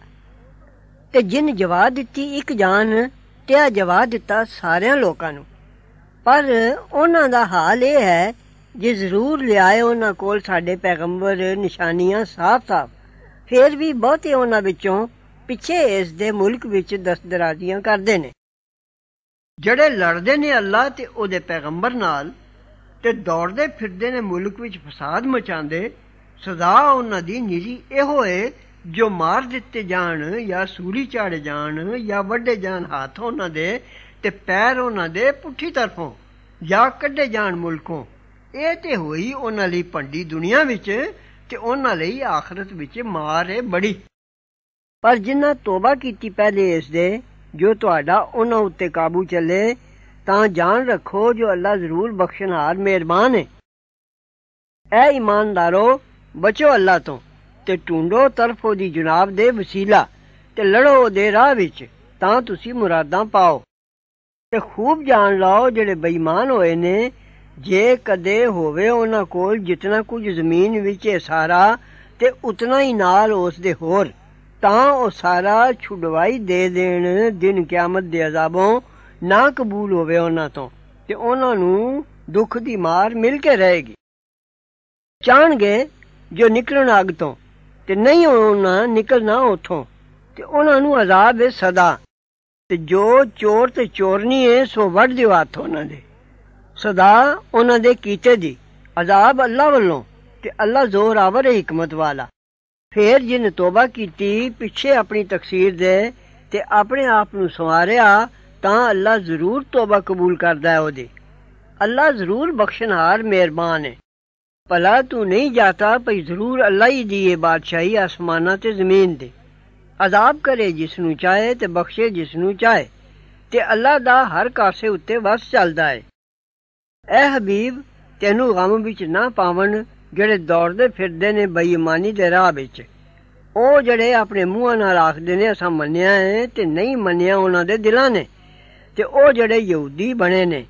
ਤੇ ਜਿੰਨ ਜਵਾਬ ਦਿੱਤੀ ਇੱਕ ਜਾਨ ਤੇ ਜਵਾਬ ਦਿੱਤਾ ਸਾਰਿਆਂ ਲੋਕਾਂ ਨੂੰ ਪਰ ਉਹਨਾਂ ਦਾ ਹਾਲ ਇਹ ਹੈ ਜੇ ਜ਼ਰੂਰ ਲਿਆਏ ਉਹਨਾਂ ਕੋਲ ਸਾਡੇ ਪੈਗੰਬਰ ਨਿਸ਼ਾਨੀਆਂ ਸਾਫ਼-ਸਾਫ਼ ਫਿਰ ਵੀ ਬਹੁਤੇ ਉਹਨਾਂ ਵਿੱਚੋਂ ਪਿੱਛੇ ਇਸ ਦੇ ਮੁਲਕ ਵਿੱਚ ਦਸਦਰਾਜ਼ੀਆਂ ਕਰਦੇ ਨੇ ਜਿਹੜੇ ਲੜਦੇ ਨੇ ਅੱਲਾ ਤੇ ਉਹਦੇ ਪੈਗੰਬਰ ਨਾਲ ਤੇ ਦੌੜਦੇ ਫਿਰਦੇ ਨੇ ਮੁਲਕ ਵਿੱਚ ਫਸਾਦ ਮਚਾਉਂਦੇ ਸਜ਼ਾ ਉਹਨਾਂ ਦੀ ਨਿਜੀ ਇਹੋ ਏ ਜੋ ਮਾਰ ਦਿੱਤੇ ਜਾਣ ਜਾਂ ਸੂਲੀ ਚੜ ਜਾਣ ਜਾਂ ਵੱਡੇ ਜਾਣ ਹੱਥ ਉਹਨਾਂ ਦੇ ਤੇ ਪੈਰ ਉਹਨਾਂ ਦੇ ਪੁੱਠੀ ਤਰਫੋਂ ਜਾਂ ਕੱਢੇ ਜਾਣ ਮੁਲਕੋਂ ਇਹ ਤੇ ਹੋਈ ਉਹਨਾਂ ਲਈ ਪੰਡੀ ਦੁਨੀਆ ਵਿੱਚ ਤੇ ਉਹਨਾਂ ਲਈ ਆਖਰਤ ਵਿੱਚ ਮਾਰ ਹੈ ਬੜੀ ਪਰ ਜਿਨ੍ਹਾਂ ਤੋਬਾ ਕੀਤੀ ਪਹਿਲੇ ਇਸ ਦੇ ਜੋ ਤੁਹਾਡਾ ਉਹਨਾਂ ਉੱਤੇ ਕਾਬੂ ਚੱਲੇ ਤਾਂ ਜਾਣ ਰੱਖੋ ਜੋ ਅੱਲਾ ਜ਼ਰੂਰ ਬਖਸ਼ਣਹਾਰ ਮਿਹਰਬਾਨ ਹੈ ਐ ਇਮਾਨਦਾਰੋ ਬਚੋ ਅੱਲਾ ਤੋਂ ਤੇ ਟੁੰਡੋ ਤਰਫੋ ਦੀ ਜਨਾਬ ਦੇ ਵਸੀਲਾ ਤੇ ਲੜੋ ਦੇ ਰਾਹ ਵਿੱਚ ਤਾਂ ਤੁਸੀਂ ਮੁਰਾਦਾਂ ਪਾਓ ਤੇ ਖੂਬ ਜਾਣ ਲਓ ਜਿਹੜੇ ਬੇਈਮਾਨ ਹੋਏ ਨੇ ਜੇ ਕਦੇ ਹੋਵੇ ਉਹਨਾਂ ਕੋਲ ਜਿੰਨਾ ਕੁਝ ਜ਼ਮੀਨ ਵਿੱਚ ਹੈ ਸਾਰਾ ਤੇ ਉਤਨਾ ਹੀ ਨਾਲ ਉਸ ਦੇ ਹੋਰ ਤਾਂ ਉਹ ਸਾਰਾ ਛੁਡਵਾਈ ਦੇ ਦੇਣ ਦਿਨ ਕਿਆਮਤ ਦੇ ਅਜ਼ਾਬੋਂ ਨਾ ਕਬੂਲ ਹੋਵੇ ਉਹਨਾਂ ਤੋਂ ਤੇ ਉਹਨਾਂ ਨੂੰ ਦੁੱਖ ਦੀ ਮਾਰ ਮਿਲ ਕੇ ਰਹੇਗੀ ਚਾਣਗੇ ਜੋ ਨਿਕਲਣ ਅਗ ਤੋਂ ਤੇ ਨਹੀਂ ਉਹਨਾਂ ਨਿਕਲਣਾ ਉਥੋਂ ਤੇ ਉਹਨਾਂ ਨੂੰ ਅਜ਼ਾਬ ਹੈ ਸਦਾ ਤੇ ਜੋ ਚੋਰ ਤੇ ਚੋਰਨੀ ਹੈ ਸੋ ਵੱਢ ਦਿਓ ਹੱਥ ਉਹਨਾਂ ਦੇ ਸਦਾ ਉਹਨਾਂ ਦੇ ਕੀਤੇ ਦੀ ਅਜ਼ਾਬ ਅੱਲਾ ਵੱਲੋਂ ਤੇ ਅੱਲਾ ਜ਼ੋਰ ਆਵਰ ਹੈ ਹਕਮਤ ਵਾਲਾ ਫੇਰ ਜਿਨ ਤੋਬਾ ਕੀਤੀ ਪਿੱਛੇ ਆਪਣੀ ਤਕਸੀਰ ਦੇ ਤੇ ਆਪਣੇ ਆਪ ਨੂੰ ਸੰਵਾਰਿਆ ਤਾਂ ਅੱਲਾ ਜ਼ਰੂਰ ਤੋਬਾ ਕਬੂਲ ਕਰਦਾ ਹੈ ਉਹਦੀ ਅੱਲਾ ਜ਼ਰੂਰ ਬਖਸ਼ਣਹਾਰ ਮਿਹਰਬਾਨ ਹੈ ਭਲਾ ਤੂੰ ਨਹੀਂ ਜਾਤਾ ਭਈ ਜ਼ਰੂਰ ਅੱਲਾ ਹੀ ਦੀਏ ਬਾਦਸ਼ਾਹੀ ਆਸਮਾਨਾਂ ਤੇ ਜ਼ਮੀਨ ਦੇ ਅਜ਼ਾਬ ਕਰੇ ਜਿਸ ਨੂੰ ਚਾਹੇ ਤੇ ਬਖਸ਼ੇ ਜਿਸ ਨੂੰ ਚਾਹੇ ਤੇ ਅੱਲਾ ਦਾ ਹਰ ਕਾਸੇ ਉੱਤੇ ਵਸ ਚੱਲਦਾ ਹੈ ਐ ਹਬੀਬ ਤੈਨੂੰ ਗਮ ਵਿੱਚ ਨਾ ਪਾਵਣ ਜਿਹੜੇ ਦੌੜਦੇ ਫਿਰਦੇ ਨੇ ਬੇਈਮਾਨੀ ਦੇ ਰਾਹ ਵਿੱਚ ਉਹ ਜਿਹੜੇ ਆਪਣੇ ਮੂੰਹਾਂ ਨਾਲ ਆਖਦੇ ਨੇ ਅਸਾਂ ਮੰਨਿਆ ਹੈ ਤੇ ਨਹੀਂ ਮੰਨਿਆ ਉਹਨਾਂ ਦੇ ਦਿਲਾਂ ਨੇ ਤੇ ਉਹ ਜਿਹੜੇ ਯਹੂਦੀ ਬਣੇ ਨੇ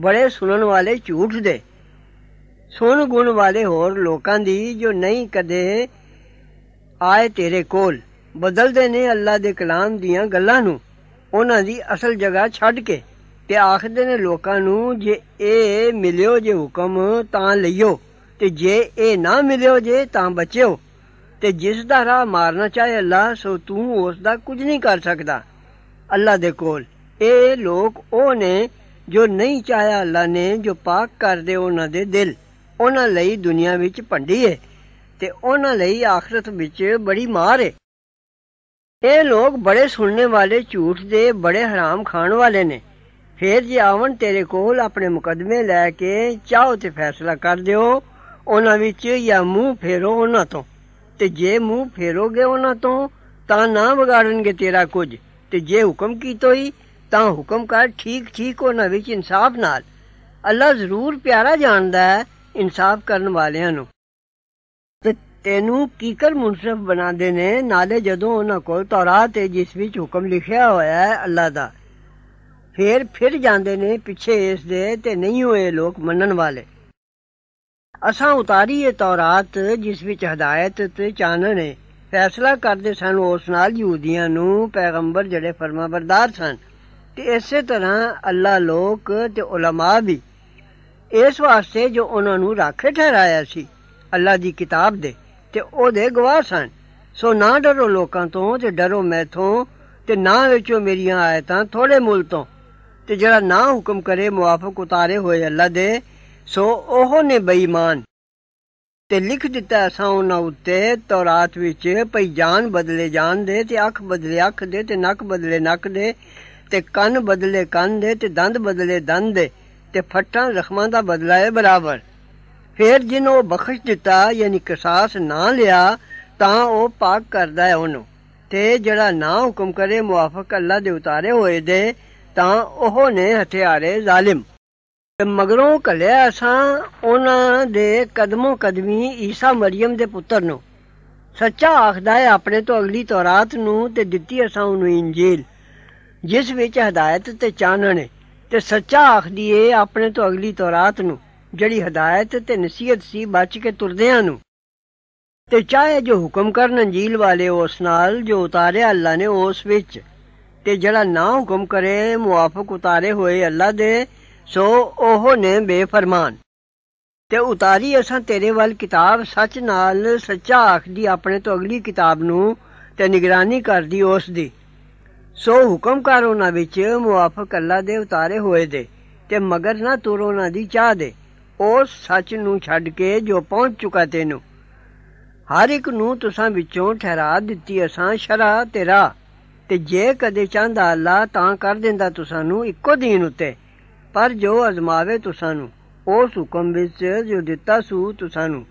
ਬੜੇ ਸੁਣਨ ਵਾਲੇ ਝੂਠ ਦੇ ਸੁਣ ਗੁਣ ਵਾਲੇ ਹੋਰ ਲੋਕਾਂ ਦੀ ਜੋ ਨਹੀਂ ਕਦੇ ਆਏ ਤੇਰੇ ਕੋਲ ਬਦਲਦੇ ਨੇ ਅੱਲਾ ਦੇ ਕਲਾਮ ਦੀਆਂ ਗੱਲਾਂ ਨੂੰ ਉਹਨਾਂ ਦੀ ਅਸਲ ਜਗ੍ਹਾ ਛੱਡ ਕੇ ਤੇ ਆਖਦੇ ਨੇ ਲੋਕਾਂ ਨੂੰ ਜੇ ਇਹ ਮਿਲਿਓ ਜੇ ਹੁਕਮ ਤਾਂ ਲਈਓ ਤੇ ਜੇ ਇਹ ਨਾ ਮਿਲਿਓ ਜੇ ਤਾਂ ਬਚਿਓ ਤੇ ਜਿਸ ਦਾ ਰਾਹ ਮਾਰਨਾ ਚਾਹੇ ਅੱਲਾ ਸੋ ਤੂੰ ਉਸ ਦਾ ਕੁਝ ਨਹੀਂ ਕਰ ਸਕਦਾ ਅੱਲਾ ਦੇ ਕੋਲ ਇਹ ਲੋਕ ਉਹ ਨੇ ਜੋ ਨਹੀਂ ਚਾਹਿਆ ਅੱਲਾ ਨੇ ਜੋ ਪਾਕ ਕਰਦੇ ਉਹਨਾਂ ਦੇ ਦਿਲ ਉਹਨਾਂ ਲਈ ਦੁਨੀਆ ਵਿੱਚ ਭੰਡੀ ਏ ਤੇ ਉਹਨਾਂ ਲਈ ਆਖਰਤ ਵਿੱਚ ਬੜੀ ਮਾਰ ਏ ਇਹ ਲੋਕ ਬੜੇ ਸੁਣਨੇ ਵਾਲੇ ਝੂਠ ਦੇ ਬੜੇ ਹਰਾਮ ਖਾਣ ਵਾਲੇ ਨੇ ਫੇਰ ਜੇ ਆਵਣ ਤੇਰੇ ਕੋਲ ਆਪਣੇ ਮੁਕਦਮੇ ਲੈ ਕੇ ਚਾਹੋ ਤੇ ਫੈਸਲਾ ਕਰ ਦਿਓ ਉਹਨਾਂ ਵਿੱਚ ਜਾਂ ਮੂੰਹ ਫੇਰੋ ਉਹਨਾਂ ਤੋਂ ਤੇ ਜੇ ਮੂੰਹ ਫੇਰੋਗੇ ਉਹਨਾਂ ਤੋਂ ਤਾਂ ਨਾ ਵਿਗਾੜਨਗੇ ਤੇਰਾ ਕੁਝ ਤੇ ਜੇ ਹੁਕਮ ਹੀ ਤਾਂ ਹੁਕਮ ਕਰ ਠੀਕ ਠੀਕ ਉਹਨਾਂ ਵਿੱਚ ਇਨਸਾਫ ਨਾਲ ਅੱਲਾ ਜ਼ਰੂਰ ਪਿਆਰਾ ਜਾਣਦਾ ਹੈ ਇਨਸਾਫ ਕਰਨ ਵਾਲਿਆਂ ਨੂੰ ਤੇ ਤੈਨੂੰ ਕੀ ਕਰ ਮੁਨਸਫ ਬਣਾਉਂਦੇ ਨੇ ਨਾਲੇ ਜਦੋਂ ਉਹਨਾਂ ਕੋਲ ਤੌਰਾਤ ਤੇ ਜਿਸ ਵਿੱਚ ਹੁਕਮ ਲਿਖਿਆ ਹੋਇਆ ਹੈ ਅੱਲਾ ਦਾ ਫੇਰ ਫਿਰ ਜਾਂਦੇ ਨੇ ਪਿੱਛੇ ਇਸ ਦੇ ਤੇ ਨਹੀਂ ਹੋਏ ਲੋਕ ਮੰਨਣ ਵਾਲੇ ਅਸਾਂ ਉਤਾਰੀ ਇਹ ਤੌਰਾਤ ਜਿਸ ਵਿੱਚ ਹਦਾਇਤ ਤੇ ਚਾਨਣ ਹੈ ਫੈਸਲਾ ਕਰਦੇ ਸਨ ਉਸ ਨਾਲ ਯਹੂਦੀਆਂ ਨੂੰ ਪੈਗੰਬਰ ਜਿਹੜੇ ਫਰਮਾਬਰਦਾਰ ਸਨ ਤੇ ਇਸੇ ਤਰ੍ਹਾਂ ਅੱਲਾ ਲੋਕ ਤੇ ਉਲਮਾ ਵੀ ਇਸ ਵਾਸਤੇ ਜੋ ਉਹਨਾਂ ਨੂੰ ਰਾਖੇ ਠਹਿਰਾਇਆ ਸੀ ਅੱਲਾ ਦੀ ਕਿਤਾਬ ਦੇ ਤੇ ਉਹਦੇ ਗਵਾਹ ਸਨ ਸੋ ਨਾ ਡਰੋ ਲੋਕਾਂ ਤੋਂ ਤੇ ਡਰੋ ਮੈਥੋਂ ਤੇ ਨਾ ਵਿੱਚੋਂ ਮੇਰੀਆਂ ਆਇਤਾਂ ਥੋੜੇ ਮੁੱਲ ਤੋਂ ਤੇ ਜਿਹੜਾ ਨਾ ਹੁਕਮ ਕਰੇ ਮੁਆਫਕ ਉਤਾਰੇ ਹੋਏ ਅੱਲਾ ਦੇ ਸੋ ਉਹ ਨੇ ਬੇਈਮਾਨ ਤੇ ਲਿਖ ਦਿੱਤਾ ਅਸਾਂ ਉਹਨਾਂ ਉੱਤੇ ਤੌਰਾਤ ਵਿੱਚ ਭਈ ਜਾਨ ਬਦਲੇ ਜਾਨ ਦੇ ਤੇ ਅੱਖ ਬਦਲੇ ਅੱਖ ਦੇ ਤੇ ਨੱਕ ਬਦਲੇ ਨੱਕ ਦੇ ਤੇ ਕੰਨ ਬਦਲੇ ਕੰਨ ਦੇ ਤੇ ਦੰਦ ਬਦਲੇ ਦੰਦ ਦੇ ਤੇ ਫੱਟਾਂ ਜ਼ਖਮਾਂ ਦਾ ਬਦਲਾ ਹੈ ਬਰਾਬਰ ਫਿਰ ਜਿਨੋ ਬਖਸ਼ ਦਿੱਤਾ ਯਾਨੀ ਕਿਸਾਸ ਨਾ ਲਿਆ ਤਾਂ ਉਹ ਪਾਕ ਕਰਦਾ ਹੈ ਉਹਨੂੰ ਤੇ ਜਿਹੜਾ ਨਾ ਹੁਕਮ ਕਰੇ ਮੁਆਫਕ ਅੱਲਾ ਦੇ ਉਤਾਰੇ ਹੋਏ ਦੇ ਤਾਂ ਉਹ ਨੇ ਹਥਿਆਰੇ ਜ਼ਾਲਿਮ ਤੇ ਮਗਰੋਂ ਕਲਿਆ ਅਸਾਂ ਉਹਨਾਂ ਦੇ ਕਦਮੋਂ ਕਦਮੀ ਈਸਾ ਮਰੀਮ ਦੇ ਪੁੱਤਰ ਨੂੰ ਸੱਚਾ ਆਖਦਾ ਹੈ ਆਪਣੇ ਤੋਂ ਅਗਲੀ ਤੌਰਾਤ ਨੂੰ ਤੇ ਦਿੱਤੀ ਅਸਾਂ ਉਹਨੂੰ ਇੰਜੀਲ ਜਿਸ ਵਿੱਚ ਹਦਾਇਤ ਤੇ ਚਾਨਣ ਹੈ ਤੇ ਸੱਚਾ ਆਖਦੀ ਏ ਆਪਣੇ ਤੋਂ ਅਗਲੀ ਤੌਰਾਤ ਨੂੰ ਜਿਹੜੀ ਹਦਾਇਤ ਤੇ ਨਸੀਹਤ ਸੀ ਬਚ ਕੇ ਤੁਰਦਿਆਂ ਨੂੰ ਤੇ ਚਾਹੇ ਜੋ ਹੁਕਮ ਕਰਨ ਅੰਜੀਲ ਵਾਲੇ ਉਸ ਨਾਲ ਜੋ ਉਤਾਰਿਆ ਅੱਲਾ ਨੇ ਉਸ ਵਿੱਚ ਤੇ ਜਿਹੜਾ ਨਾ ਹੁਕਮ ਕਰੇ ਮੁਆਫਕ ਉਤਾਰੇ ਹੋਏ ਅੱਲਾ ਦੇ ਸੋ ਉਹ ਨੇ ਬੇਫਰਮਾਨ ਤੇ ਉਤਾਰੀ ਅਸਾਂ ਤੇਰੇ ਵੱਲ ਕਿਤਾਬ ਸੱਚ ਨਾਲ ਸੱਚਾ ਆਖਦੀ ਆਪਣੇ ਤੋਂ ਅਗਲੀ ਕਿਤਾਬ ਨੂੰ ਤੇ ਨਿਗਰਾਨੀ ਕਰਦੀ ਉਸ ਦੀ ਸੋ ਹੁਕਮ ਕਰ ਉਹਨਾਂ ਵਿੱਚ ਮੁਆਫਕ ਅੱਲਾ ਦੇ ਉਤਾਰੇ ਹੋਏ ਦੇ ਤੇ ਮਗਰ ਨਾ ਤੁਰ ਉਹਨਾਂ ਦੀ ਚਾਹ ਦੇ ਉਸ ਸੱਚ ਨੂੰ ਛੱਡ ਕੇ ਜੋ ਪਹੁੰਚ ਚੁਕਾ ਤੈਨੂੰ ਹਰ ਇੱਕ ਨੂੰ ਤੁਸਾਂ ਵਿੱਚੋਂ ਠਹਿਰਾ ਦਿੱਤੀ ਅਸਾਂ ਸ਼ਰਾ ਤੇਰਾ ਤੇ ਜੇ ਕਦੇ ਚਾਹਦਾ ਅੱਲਾ ਤਾਂ ਕਰ ਦਿੰਦਾ ਤੁਸਾਂ ਨੂੰ ਇੱਕੋ ਦਿਨ ਉਤੇ ਪਰ ਜੋ ਅਜ਼ਮਾਵੇ ਤੁਸਾਂ ਨੂੰ ਉਸ ਹੁਕਮ ਵਿੱਚ ਜੋ ਦਿੱਤਾ ਸੂ ਤੁਸਾਂ ਨੂੰ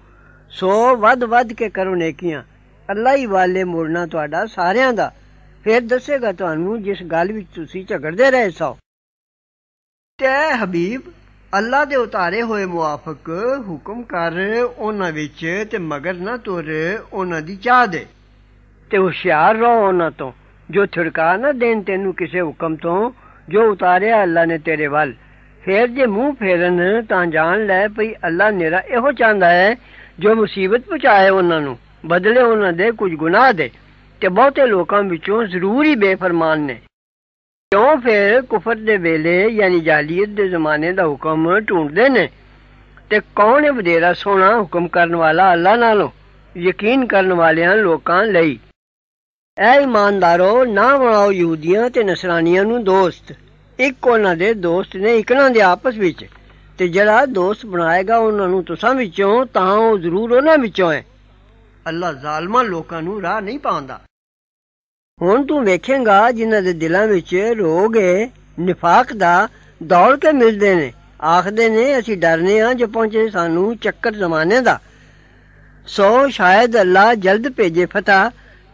ਸੋ ਵੱਧ ਵੱਧ ਕੇ ਕਰੋ ਨੇਕੀਆਂ ਅੱਲਾ ਹੀ ਵਾਲੇ ਮੋੜਨਾ ਤੁਹਾਡਾ ਸਾਰਿਆਂ ਦਾ ਫਿਰ ਦੱਸੇਗਾ ਤੁਹਾਨੂੰ ਜਿਸ ਗੱਲ ਵਿੱਚ ਤੁਸੀਂ ਝਗੜਦੇ ਰਹੇ ਸੋ ਤੇ ਹਬੀਬ ਅੱਲਾ ਦੇ ਉਤਾਰੇ ਹੋਏ ਮੁਆਫਕ ਹੁਕਮ ਕਰ ਉਹਨਾਂ ਵਿੱਚ ਤੇ ਮਗਰ ਨਾ ਤੁਰ ਉਹਨਾਂ ਦੀ ਚਾਹ ਦੇ ਤੇ ਹੁਸ਼ਿਆਰ ਰਹੋ ਉਹਨਾਂ ਤੋਂ ਜੋ ਛਿੜਕਾ ਨਾ ਦੇਣ ਤੈਨੂੰ ਕਿਸੇ ਹੁਕਮ ਤੋਂ ਜੋ ਉਤਾਰਿਆ ਅੱਲਾ ਨੇ ਤੇਰੇ ਵੱਲ ਫੇਰ ਜੇ ਮੂੰਹ ਫੇਰਨ ਤਾਂ ਜਾਣ ਲੈ ਭਈ ਅੱਲਾ ਨੇਰਾ ਇਹੋ ਚਾਹੁੰਦਾ ਹੈ ਜੋ ਮੁਸੀਬਤ ਪਹੁੰਚਾਏ ਉਹਨਾਂ ਨੂੰ ਬਦਲੇ ਉਹਨਾਂ ਦੇ ਕੁਝ ਗੁਨਾਹ ਦੇ ਤੇ ਬਹੁਤੇ ਲੋਕਾਂ ਵਿੱਚੋਂ ਜ਼ਰੂਰੀ ਬੇਫਰਮਾਨ ਨੇ ਕਿਉਂ ਫਿਰ ਕੁਫਰ ਦੇ ਵੇਲੇ ਯਾਨੀ ਜਾਲੀਅਤ ਦੇ ਜ਼ਮਾਨੇ ਦਾ ਹੁਕਮ ਟੁੰਡਦੇ ਨੇ ਤੇ ਕੌਣ ਹੈ ਵਧੇਰਾ ਸੋਣਾ ਹੁਕਮ ਕਰਨ ਵਾਲਾ ਅੱਲਾ ਨਾਲੋਂ ਯਕੀਨ ਕਰਨ ਵਾਲਿਆਂ ਲੋਕਾਂ ਲਈ ਐ ਇਮਾਨਦਾਰੋ ਨਾ ਬਣਾਓ ਯਹੂਦੀਆਂ ਤੇ ਨਸਰਾਨੀਆਂ ਨੂੰ ਦੋਸਤ ਇੱਕ ਉਹਨਾਂ ਦੇ ਦੋਸਤ ਨੇ ਇਕਨਾਂ ਦੇ ਆਪਸ ਵਿੱਚ ਤੇ ਜਿਹੜਾ ਦੋਸਤ ਬਣਾਏਗਾ ਉਹਨਾਂ ਨੂੰ ਤੁਸਾਂ ਵਿੱਚੋਂ ਤਾਂ ਉਹ ਜ਼ਰੂਰ ਉਹਨਾਂ ਵਿੱਚੋਂ ਹੈ ਅੱਲਾ ਜ਼ਾਲਮਾਂ ਲੋਕਾਂ ਨੂੰ ਰਾਹ ਨਹੀਂ ਪਾਉਂਦਾ ਹੁਣ ਤੂੰ ਵੇਖੇਂਗਾ ਜਿਨ੍ਹਾਂ ਦੇ ਦਿਲਾਂ ਵਿੱਚ ਰੋਗ ਹੈ ਨਿਫਾਕ ਦਾ ਦੌੜ ਕੇ ਮਿਲਦੇ ਨੇ ਆਖਦੇ ਨੇ ਅਸੀਂ ਡਰਨੇ ਆ ਜੇ ਪਹੁੰਚੇ ਸਾਨੂੰ ਚੱਕਰ ਜ਼ਮਾਨੇ ਦਾ ਸੋ ਸ਼ਾਇਦ ਅੱਲਾ ਜਲਦ ਭੇਜੇ ਫਤਾ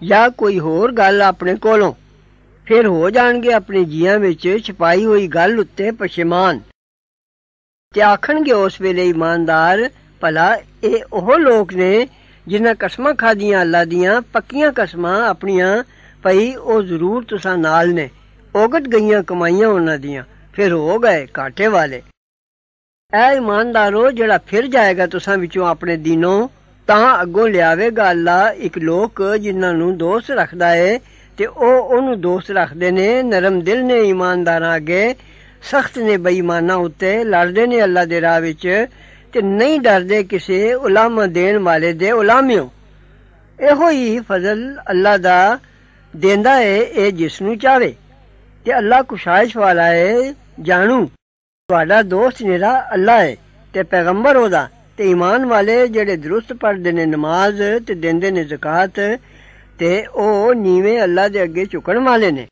ਜਾਂ ਕੋਈ ਹੋਰ ਗੱਲ ਆਪਣੇ ਕੋਲੋਂ ਫਿਰ ਹੋ ਜਾਣਗੇ ਆਪਣੇ ਜੀਆਂ ਵਿੱਚ ਛਪਾਈ ਹੋਈ ਗੱਲ ਉੱਤੇ ਪਛਮਾਨ ਤੇ ਆਖਣਗੇ ਉਸ ਵੇਲੇ ਇਮਾਨਦਾਰ ਭਲਾ ਇਹ ਉਹ ਲੋਕ ਨੇ ਜਿਨ੍ਹਾਂ ਕਸਮਾਂ ਖਾਦੀਆਂ ਅੱਲਾ ਦੀਆਂ ਪੱਕੀਆਂ ਕਸਮਾਂ ਆਪਣੀਆਂ ਭਈ ਉਹ ਜ਼ਰੂਰ ਤੁਸਾਂ ਨਾਲ ਨੇ ਔਗਟ ਗਈਆਂ ਕਮਾਈਆਂ ਉਹਨਾਂ ਦੀਆਂ ਫਿਰ ਹੋ ਗਏ ਕਾਟੇ ਵਾਲੇ ਐ ਇਮਾਨਦਾਰੋ ਜਿਹੜਾ ਫਿਰ ਜਾਏਗਾ ਤੁਸਾਂ ਵਿੱਚੋਂ ਆਪਣੇ ਦੀਨੋਂ ਤਾਂ ਅੱਗੋਂ ਲਿਆਵੇਗਾ ਅੱਲਾ ਇੱਕ ਲੋਕ ਜਿਨ੍ਹਾਂ ਨੂੰ ਦੋਸਤ ਰੱਖਦਾ ਏ ਤੇ ਉਹ ਉਹਨੂੰ ਦੋਸਤ ਰੱਖਦੇ ਨੇ ਨਰਮ ਦਿਲ ਨੇ ਇਮਾਨਦਾਰਾਂ ਅਗੇ ਸਖਤ ਨੇ ਬੇਈਮਾਨਾਂ ਉੱਤੇ ਲੜਦੇ ਨੇ ਅੱਲਾ ਦੇ ਰਾਹ ਵਿੱਚ ਤੇ ਨਹੀਂ ਡਰਦੇ ਕਿਸੇ ਉਲਾਮ ਦੇਣ ਵਾਲੇ ਦੇ ਉਲਾਮਿਓ ਇਹੋ ਹੀ ਫਜ਼ਲ ਅੱਲਾ ਦਾ ਦਿੰਦਾ ਹੈ ਇਹ ਜਿਸ ਨੂੰ ਚਾਵੇ ਤੇ ਅੱਲਾ ਕੁਸ਼ਾਇਸ਼ ਵਾਲਾ ਹੈ ਜਾਣੂ ਤੁਹਾਡਾ ਦੋਸਤ ਨਿਹਰਾ ਅੱਲਾ ਹੈ ਤੇ ਪੈਗੰਬਰ ਉਹਦਾ ਤੇ ਇਮਾਨ ਵਾਲੇ ਜਿਹੜੇ ਦਰੁਸਤ ਪੜਦੇ ਨੇ ਨਮਾਜ਼ ਤੇ ਦਿੰਦੇ ਨੇ ਜ਼ਕਾਤ ਤੇ ਉਹ ਨੀਵੇਂ ਅੱਲਾ ਦੇ ਅੱਗੇ ਝੁਕਣ ਵਾਲੇ ਨੇ